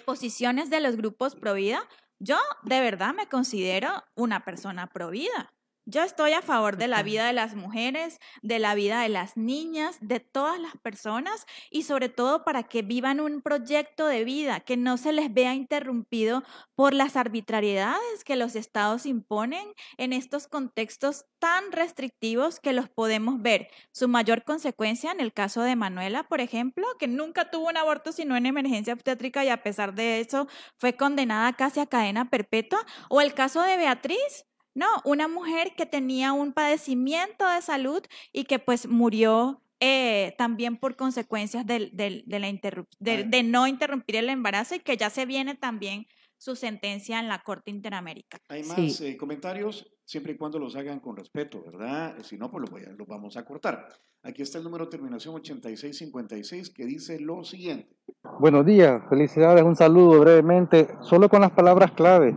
posiciones de los grupos pro vida, yo de verdad me considero una persona pro vida. Yo estoy a favor de la vida de las mujeres, de la vida de las niñas, de todas las personas y sobre todo para que vivan un proyecto de vida que no se les vea interrumpido por las arbitrariedades que los estados imponen en estos contextos tan restrictivos que los podemos ver. Su mayor consecuencia en el caso de Manuela, por ejemplo, que nunca tuvo un aborto sino en emergencia obstétrica y a pesar de eso fue condenada casi a cadena perpetua, o el caso de Beatriz, no, una mujer que tenía un padecimiento de salud y que pues murió eh, también por consecuencias de, la de, no interrumpir el embarazo y que ya se viene también su sentencia en la Corte Interamericana. Hay más eh, comentarios, siempre y cuando los hagan con respeto, ¿verdad? Si no, pues los, vamos a cortar. Aquí está el número de terminación 8656 que dice lo siguiente. Buenos días, felicidades, un saludo brevemente, solo con las palabras clave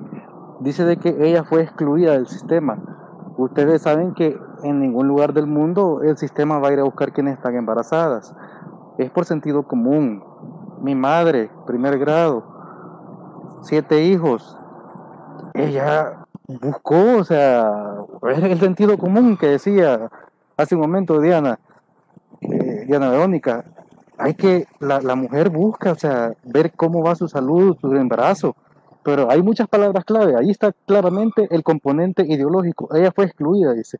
dice de que ella fue excluida del sistema. Ustedes saben que en ningún lugar del mundo el sistema va a ir a buscar quienes están embarazadas. Es por sentido común. Mi madre, primer grado, siete hijos. Ella buscó, o sea, es el sentido común que decía hace un momento Diana, eh, Diana Verónica. Hay que, la, la mujer busca, o sea, ver cómo va su salud, su embarazo pero hay muchas palabras clave. Ahí está claramente el componente ideológico. Ella fue excluida, dice.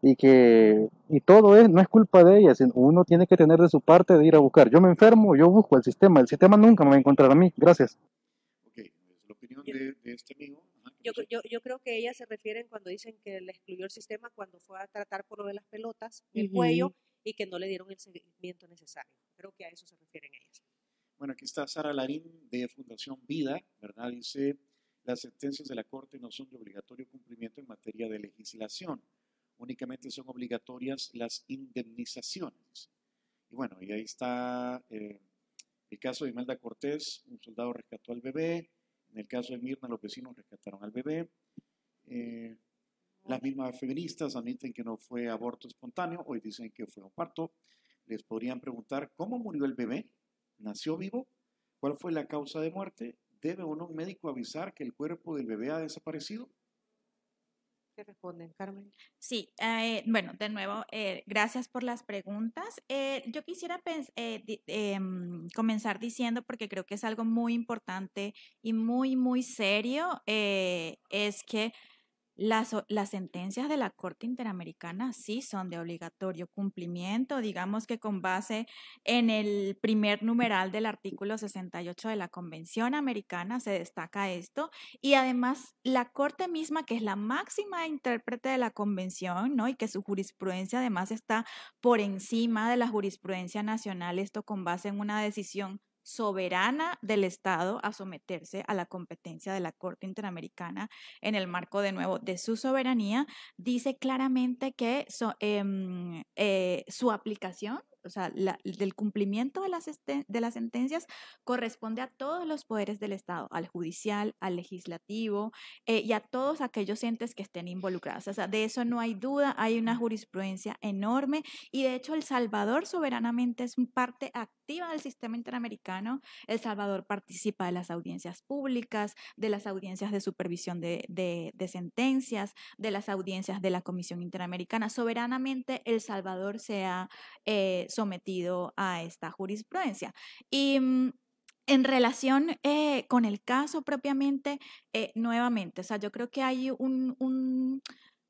Y que y todo es, no es culpa de ella. Sino uno tiene que tener de su parte de ir a buscar. Yo me enfermo, yo busco el sistema. El sistema nunca me va a encontrar a mí. Gracias. Ok, la opinión de, este amigo. Yo, yo, yo, creo que ellas se refieren cuando dicen que le excluyó el sistema cuando fue a tratar por lo de las pelotas, el cuello, y que no le dieron el seguimiento necesario. Creo que a eso se refieren ellas. Bueno, aquí está Sara Larín de Fundación Vida, ¿verdad? Dice, las sentencias de la Corte no son de obligatorio cumplimiento en materia de legislación, únicamente son obligatorias las indemnizaciones. Y bueno, y ahí está eh, el caso de Imelda Cortés, un soldado rescató al bebé, en el caso de Mirna, los vecinos rescataron al bebé. Eh, las mismas feministas admiten que no fue aborto espontáneo, hoy dicen que fue un parto. Les podrían preguntar cómo murió el bebé nació vivo, cuál fue la causa de muerte, ¿debe o un médico avisar que el cuerpo del bebé ha desaparecido? ¿Qué responden, Carmen? Sí, eh, bueno, de nuevo, eh, gracias por las preguntas. Eh, yo quisiera em, comenzar diciendo, porque creo que es algo muy importante y muy, muy serio, es que las, las, sentencias de la Corte Interamericana sí son de obligatorio cumplimiento, digamos que con base en el primer numeral del artículo 68 de la Convención Americana se destaca esto y además la Corte misma, que es la máxima intérprete de la Convención, ¿no? Y que su jurisprudencia además está por encima de la jurisprudencia nacional, esto con base en una decisión soberana del Estado a someterse a la competencia de la Corte Interamericana en el marco de nuevo de su soberanía, dice claramente que em, eh, su aplicación o sea, del cumplimiento de las, de las sentencias corresponde a todos los poderes del Estado, al judicial, al legislativo eh, y a todos aquellos entes que estén involucrados. O sea, de eso no hay duda, hay una jurisprudencia enorme y de hecho El Salvador soberanamente es parte activa del sistema interamericano. El Salvador participa de las audiencias públicas, de las audiencias de supervisión de, de, sentencias, de las audiencias de la Comisión Interamericana. Soberanamente El Salvador se ha... Eh, sometido a esta jurisprudencia. Y mm, en relación eh, con el caso propiamente, eh, nuevamente, o sea, yo creo que hay un,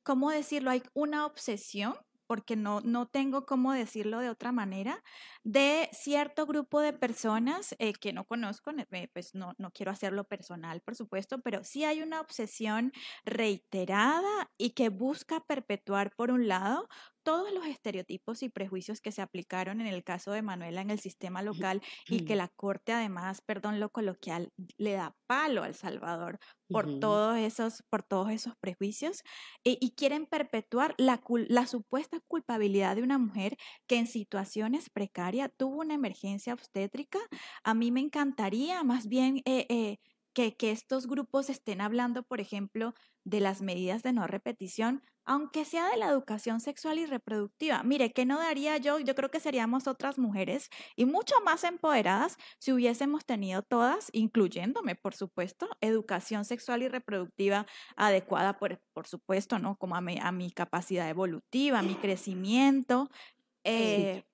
¿cómo decirlo? Hay una obsesión porque no, no tengo cómo decirlo de otra manera, de cierto grupo de personas eh, que no conozco, pues no, no quiero hacerlo personal, por supuesto, pero sí hay una obsesión reiterada y que busca perpetuar, por un lado, todos los estereotipos y prejuicios que se aplicaron en el caso de Manuela en el sistema local y que mm. la Corte además, perdón lo coloquial, le da palo al Salvador por, todos, esos, por todos esos prejuicios eh, y quieren perpetuar la, supuesta culpabilidad de una mujer que en situaciones precarias tuvo una emergencia obstétrica. A mí me encantaría más bien... Eh, eh, que, estos grupos estén hablando, por ejemplo, de las medidas de no repetición, aunque sea de la educación sexual y reproductiva. Mire, ¿qué no daría yo? Yo creo que seríamos otras mujeres y mucho más empoderadas si hubiésemos tenido todas, incluyéndome, por supuesto, educación sexual y reproductiva adecuada, por, por supuesto, ¿no? Como a mi, a mi capacidad evolutiva, a mi crecimiento, eh,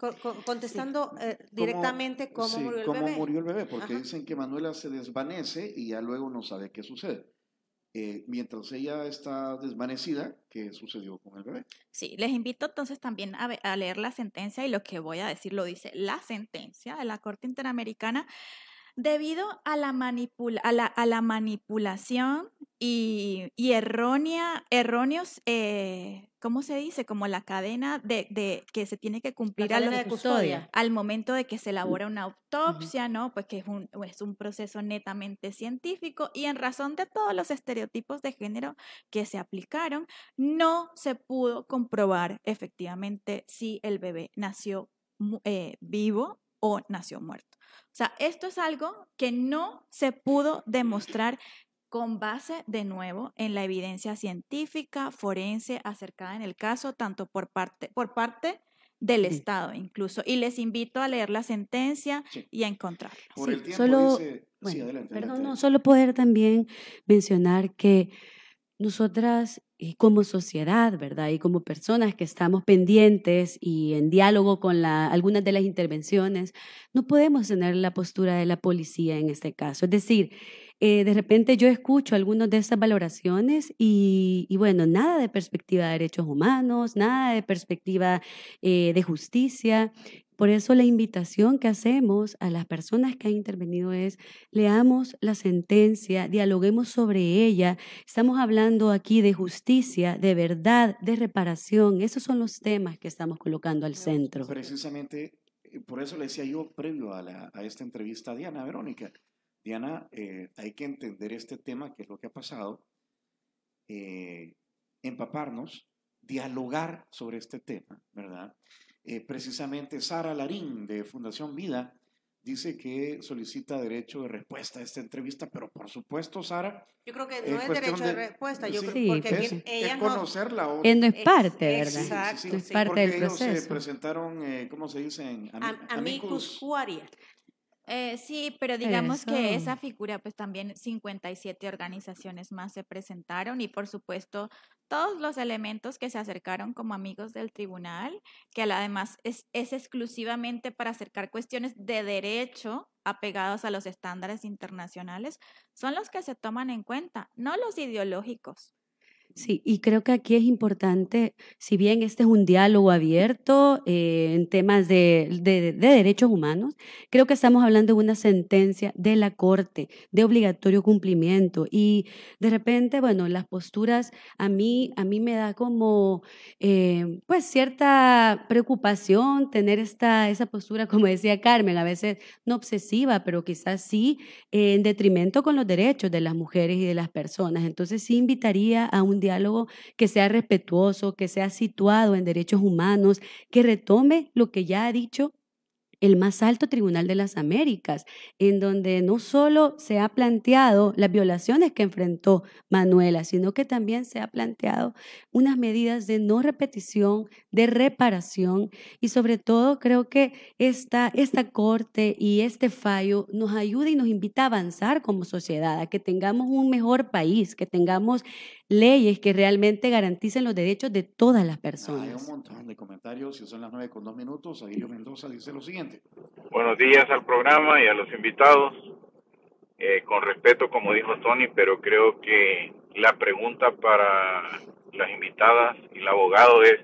contestando eh, directamente cómo, cómo, murió el cómo, murió el bebé. porque dicen que Manuela se desvanece y ya luego no sabe qué sucede. Eh, mientras ella está desvanecida, ¿qué sucedió con el bebé? Sí, les invito entonces también a, leer la sentencia y lo que voy a decir lo dice la sentencia de la Corte Interamericana debido a la, a la, a la manipulación y, errónea, erróneos, eh, ¿cómo se dice? Como la cadena de, que se tiene que cumplir al, al momento de que se elabora una autopsia, ¿no? Pues que es un, es un proceso netamente científico y en razón de todos los estereotipos de género que se aplicaron, no se pudo comprobar efectivamente si el bebé nació eh, vivo o nació muerto. O sea, esto es algo que no se pudo demostrar con base de nuevo en la evidencia científica forense acercada en el caso, tanto por parte, por parte del Estado incluso. Y les invito a leer la sentencia y a encontrarla. solo, solo poder también mencionar que nosotras y como sociedad, ¿verdad? Y como personas que estamos pendientes y en diálogo con algunas de las intervenciones, no podemos tener la postura de la policía en este caso. Es decir, eh, de repente yo escucho algunas de esas valoraciones y, bueno, nada de perspectiva de derechos humanos, nada de perspectiva eh, de justicia. Por eso la invitación que hacemos a las personas que han intervenido es leamos la sentencia, dialoguemos sobre ella. Estamos hablando aquí de justicia, de verdad, de reparación. Esos son los temas que estamos colocando al centro. Precisamente eh, por eso le decía yo previo a, a esta entrevista a Diana Verónica, Diana, eh, hay que entender este tema, que es lo que ha pasado, eh, empaparnos, dialogar sobre este tema, ¿verdad? Eh, precisamente Sara Larín de Fundación Vida dice que solicita derecho de respuesta a esta entrevista, pero por supuesto, Sara. Yo creo que no es, derecho de, respuesta, yo creo que es, No, es parte, ¿verdad? Exacto, es parte del proceso. se presentaron, ¿cómo se dice? amigos amicus, eh, sí, pero digamos que esa figura, pues también 57 organizaciones más se presentaron y por supuesto todos los elementos que se acercaron como amigos del tribunal, que además es, es exclusivamente para acercar cuestiones de derecho apegados a los estándares internacionales, son los que se toman en cuenta, no los ideológicos. Sí, y creo que aquí es importante, si bien este es un diálogo abierto eh, en temas de, derechos humanos, creo que estamos hablando de una sentencia de la Corte, de obligatorio cumplimiento. Y de repente, bueno, las posturas a mí, a mí me da como, eh, pues, cierta preocupación tener esta, esa postura, como decía Carmen, a veces no obsesiva, pero quizás sí eh, en detrimento con los derechos de las mujeres y de las personas. Entonces sí invitaría a un diálogo que sea respetuoso, que sea situado en derechos humanos, que retome lo que ya ha dicho el más alto tribunal de las Américas, en donde no solo se ha planteado las violaciones que enfrentó Manuela, sino que también se ha planteado unas medidas de no repetición, de reparación y sobre todo creo que esta, esta corte y este fallo nos ayuda y nos invita a avanzar como sociedad, a que tengamos un mejor país, que tengamos leyes que realmente garanticen los derechos de todas las personas. Hay un montón de comentarios, si son las nueve con dos minutos, Aguilio Mendoza dice lo siguiente. Buenos días al programa y a los invitados. Eh, con respeto, como dijo Tony, pero creo que la pregunta para las invitadas y el abogado es,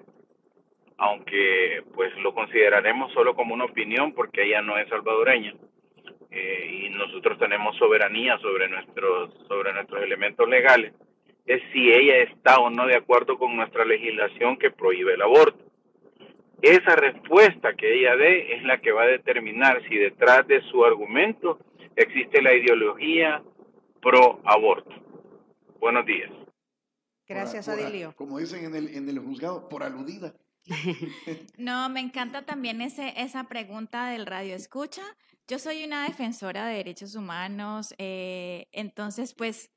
aunque pues lo consideraremos solo como una opinión porque ella no es salvadoreña eh, y nosotros tenemos soberanía sobre nuestros sobre nuestros elementos legales, es si ella está o no de acuerdo con nuestra legislación que prohíbe el aborto esa respuesta que ella dé es la que va a determinar si detrás de su argumento existe la ideología pro aborto. Buenos días. Gracias, Adilio. como dicen en el, juzgado, por aludida. no, me encanta también esa pregunta del radio escucha. Yo soy una defensora de derechos humanos, eh, entonces pues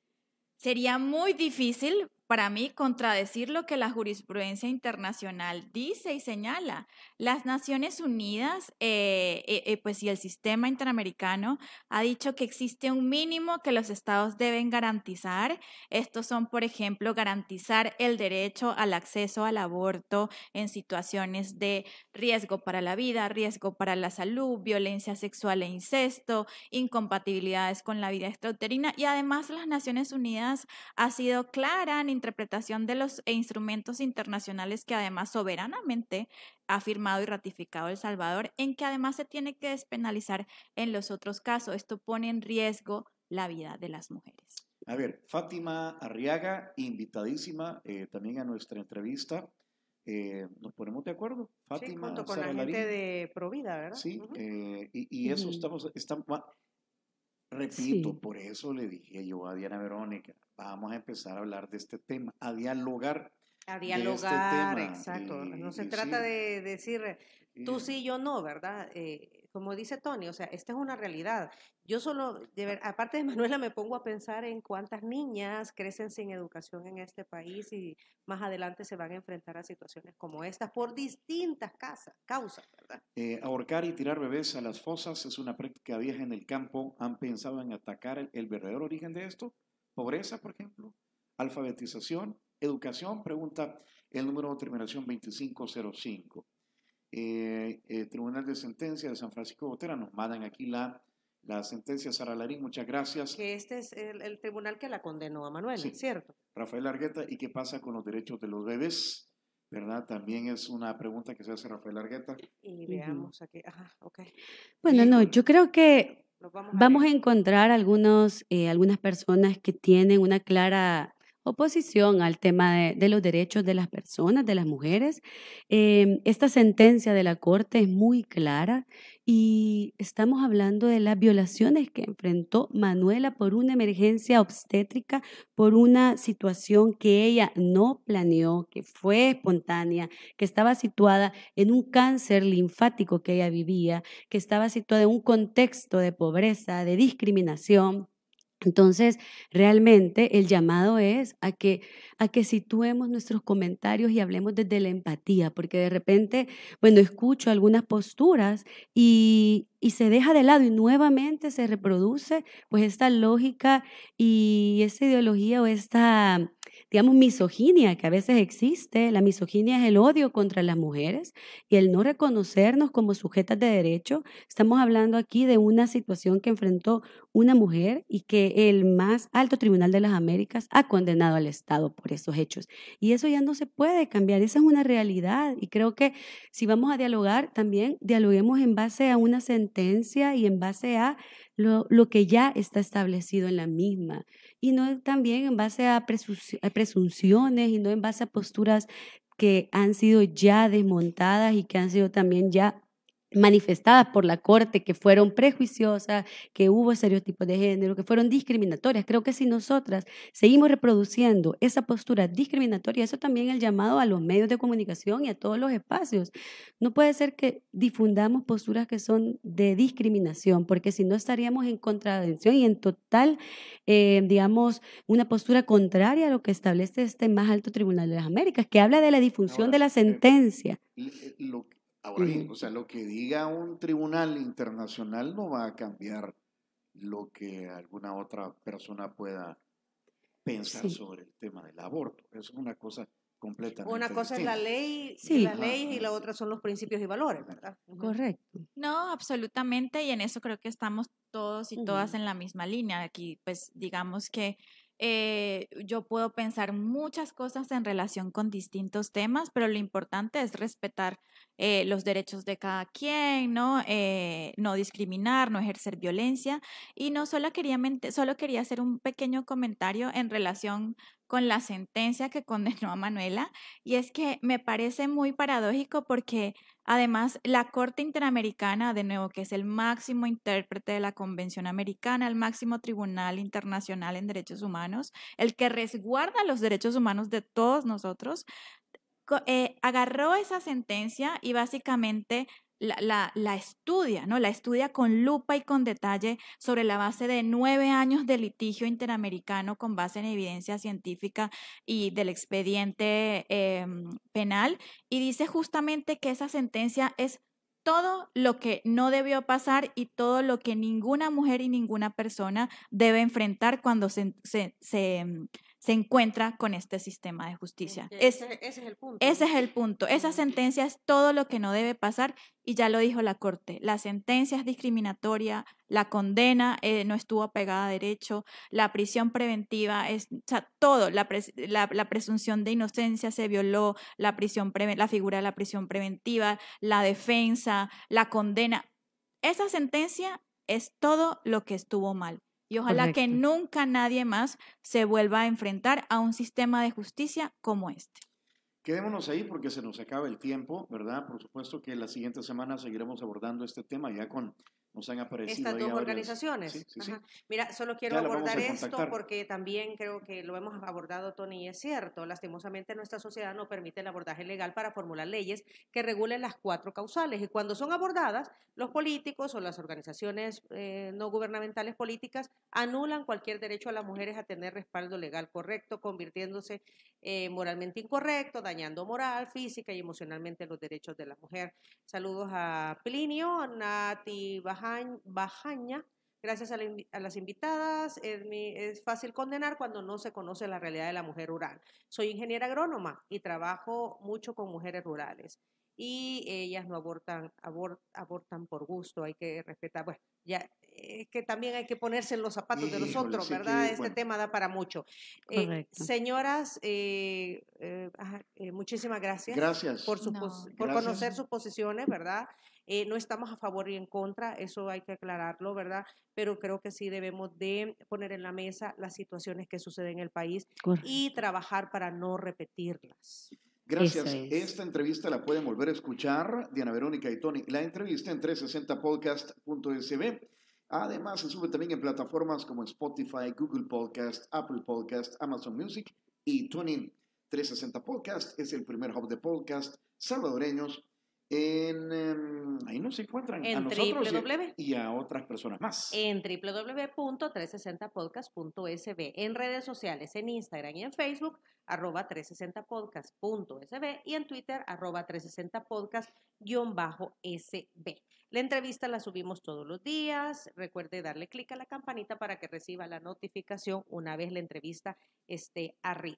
sería muy difícil para mí contradecir lo que la jurisprudencia internacional dice y señala. Las Naciones Unidas, eh, eh, eh, pues y el sistema interamericano ha dicho que existe un mínimo que los estados deben garantizar. Estos son, por ejemplo, garantizar el derecho al acceso al aborto en situaciones de riesgo para la vida, riesgo para la salud, violencia sexual e incesto, incompatibilidades con la vida extrauterina. Y además las Naciones Unidas ha sido clara en interpretación de los e instrumentos internacionales que además soberanamente ha firmado y ratificado El Salvador, en que además se tiene que despenalizar en los otros casos. Esto pone en riesgo la vida de las mujeres. A ver, Fátima Arriaga, invitadísima eh, también a nuestra entrevista. Eh, nos ponemos de acuerdo. Fátima, sí, con la gente de Provida, ¿verdad? Sí, eh, y, eso estamos, estamos, repito, por eso le dije yo a Diana Verónica, vamos a empezar a hablar de este tema, a dialogar. A este dialogar, exacto. Eh, no se eh, trata de decir tú sí, yo no, ¿verdad? Eh, como dice Tony, o sea, esta es una realidad. Yo solo, aparte de Manuela, me pongo a pensar en cuántas niñas crecen sin educación en este país y más adelante se van a enfrentar a situaciones como estas por distintas causas, ¿verdad? ahorcar y tirar bebés a las fosas es una práctica vieja en el campo. ¿Han pensado en atacar el verdadero origen de esto? pobreza, por ejemplo, alfabetización, educación, pregunta el número de terminación 2505. Eh, eh, tribunal de Sentencia de San Francisco Botera, nos mandan aquí la, la sentencia, Sara Larín, muchas gracias. Que este es el, tribunal que la condenó a Manuel, ¿cierto? Rafael Argueta, ¿y qué pasa con los derechos de los bebés? ¿Verdad? También es una pregunta que se hace Rafael Argueta. Y veamos aquí. Ajá, ok. Bueno, no, yo creo que Vamos a, encontrar algunos, eh, algunas personas que tienen una clara oposición al tema de, los derechos de las personas, de las mujeres. Em, esta sentencia de la Corte es muy clara y estamos hablando de las violaciones que enfrentó Manuela por una emergencia obstétrica, por una situación que ella no planeó, que fue espontánea, que estaba situada en un cáncer linfático que ella vivía, que estaba situada en un contexto de pobreza, de discriminación entonces, realmente el llamado es a que, a que situemos nuestros comentarios y hablemos desde la empatía, porque de repente, bueno, escucho algunas posturas y, y se deja de lado y nuevamente se reproduce pues esta lógica y esta ideología o esta, digamos, misoginia que a veces existe. La misoginia es el odio contra las mujeres y el no reconocernos como sujetas de derecho. Estamos hablando aquí de una situación que enfrentó una mujer y que el más alto tribunal de las Américas ha condenado al Estado por esos hechos. Y eso ya no se puede cambiar, esa es una realidad. Y creo que si vamos a dialogar, también dialoguemos en base a una sentencia y en base a lo, que ya está establecido en la misma. Y no también en base a, a presunciones y no en base a posturas que han sido ya desmontadas y que han sido también ya manifestadas por la Corte que fueron prejuiciosas, que hubo estereotipos de género, que fueron discriminatorias. Creo que si nosotras seguimos reproduciendo esa postura discriminatoria, eso también es el llamado a los medios de comunicación y a todos los espacios. No puede ser que difundamos posturas que son de discriminación, porque si no estaríamos en contravención y en total, eh, digamos, una postura contraria a lo que establece este más alto Tribunal de las Américas, que habla de la difusión de la eh, sentencia. Eh, o sea, lo que diga un tribunal internacional no va a cambiar lo que alguna otra persona pueda pensar sobre el tema del aborto. Es una cosa completamente Una cosa es la ley, sí. la y la otra son los principios y valores, ¿verdad? Correcto. No, absolutamente, y en eso creo que estamos todos y todas en la misma línea. Aquí, pues, digamos que eh, yo puedo pensar muchas cosas en relación con distintos temas, pero lo importante es respetar eh, los derechos de cada quien, ¿no? Eh, no discriminar, no ejercer violencia. Y no solo quería, solo quería hacer un pequeño comentario en relación con la sentencia que condenó a Manuela, y es que me parece muy paradójico porque Además, la Corte Interamericana, de nuevo, que es el máximo intérprete de la Convención Americana, el máximo tribunal internacional en derechos humanos, el que resguarda los derechos humanos de todos nosotros, eh, agarró esa sentencia y básicamente la, estudia, ¿no? La estudia con lupa y con detalle sobre la base de nueve años de litigio interamericano con base en evidencia científica y del expediente em, penal y dice justamente que esa sentencia es todo lo que no debió pasar y todo lo que ninguna mujer y ninguna persona debe enfrentar cuando se em, se encuentra con este sistema de justicia. ese, es el punto. Esa sentencia es todo lo que no debe pasar y ya lo dijo la Corte. La sentencia es discriminatoria, la condena eh, no estuvo pegada a derecho, la prisión preventiva es, o sea, todo, la, presunción de inocencia se violó, la, prisión la figura de la prisión preventiva, la defensa, la condena. Esa sentencia es todo lo que estuvo mal. Y ojalá que nunca nadie más se vuelva a enfrentar a un sistema de justicia como este. Quedémonos ahí porque se nos acaba el tiempo, ¿verdad? Por supuesto que la siguiente semana seguiremos abordando este tema ya con estas dos organizaciones. Mira, solo quiero abordar esto porque también creo que lo hemos abordado, Tony, y es cierto. Lastimosamente, nuestra sociedad no permite el abordaje legal para formular leyes que regulen las cuatro causales. Y cuando son abordadas, los políticos o las organizaciones eh, no gubernamentales políticas anulan cualquier derecho a las mujeres a tener respaldo legal correcto, convirtiéndose eh, moralmente incorrecto, dañando moral, física y emocionalmente los derechos de la mujer. Saludos a Plinio, Nati Baja Bajaña. Gracias a, las invitadas, es, fácil condenar cuando no se conoce la realidad de la mujer rural. Soy ingeniera agrónoma y trabajo mucho con mujeres rurales y ellas no abortan, abortan por gusto, hay que respetar, bueno, ya es eh, que también hay que ponerse en los zapatos de los otros, ¿verdad? Este tema da para mucho. Eh, señoras, eh, muchísimas gracias, gracias. por, gracias. por conocer sus posiciones, ¿verdad? Eh, no estamos a favor y en contra, eso hay que aclararlo, ¿verdad? Pero creo que sí debemos de poner en la mesa las situaciones que suceden en el país y trabajar para no repetirlas. Gracias. Esta entrevista la pueden volver a escuchar, Diana Verónica y Tony. La entrevista en 360podcast.sb. Además, se sube también en plataformas como Spotify, Google Podcast, Apple Podcast, Amazon Music y TuneIn. 360 Podcast es el primer hub de podcast salvadoreños en em, se encuentran en a nosotros e. y a otras personas más. En www.360podcast.sb, e en redes sociales, en Instagram y en Facebook arroba 360podcast.sb y en Twitter arroba 360podcast-sb. La entrevista la subimos todos los días. Recuerde darle clic a la campanita para que reciba la notificación una vez la entrevista esté arriba.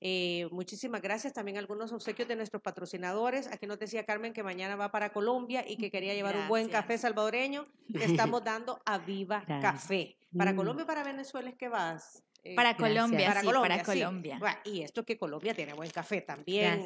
Eh, muchísimas gracias también algunos obsequios de nuestros patrocinadores. Aquí nos decía Carmen que mañana va para Colombia y que quería llevar un buen café salvadoreño. Le estamos dando a Viva Café. Para mm. Colombia y para Venezuela es que vas. Eh, para Colombia, para sí, Colombia, para Colombia. y esto que Colombia tiene buen café también,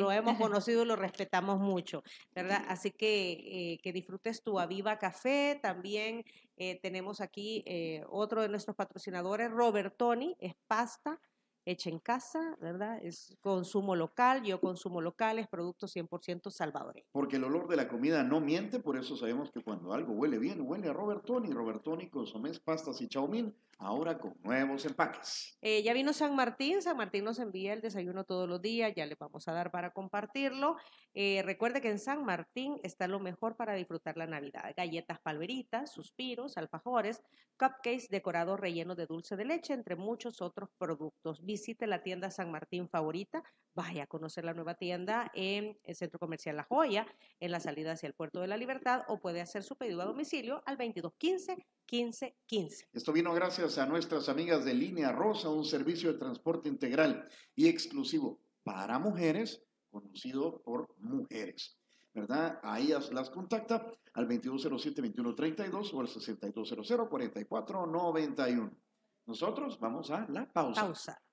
lo, hemos conocido y lo respetamos mucho, ¿verdad? Así que eh, que disfrutes tu Aviva Café, también eh, tenemos aquí otro de nuestros patrocinadores, Robertoni, es pasta hecha en casa, ¿verdad? Es consumo local, yo consumo local, es producto 100% salvadoreño. Porque el olor de la comida no miente, por eso sabemos que cuando algo huele bien, huele a Robert Robertoni, consume pastas y chaumín ahora con nuevos empaques. Eh, ya vino San Martín, San Martín nos envía el desayuno todos los días, ya le vamos a dar para compartirlo. Eh, recuerde que en San Martín está lo mejor para disfrutar la Navidad. Galletas palveritas, suspiros, alfajores, cupcakes decorados rellenos de dulce de leche, entre muchos otros productos. Visite la tienda San Martín favorita, vaya a conocer la nueva tienda en el Centro Comercial La Joya, en la salida hacia el Puerto de la Libertad, o puede hacer su pedido a domicilio al 2215 1515. Esto vino gracias a nuestras amigas de Línea Rosa, un servicio de transporte integral y exclusivo para mujeres, conocido por mujeres. ¿Verdad? ahí las contacta al 2207-2132 o al 6200-4491. Nosotros vamos a la pausa. Pausa.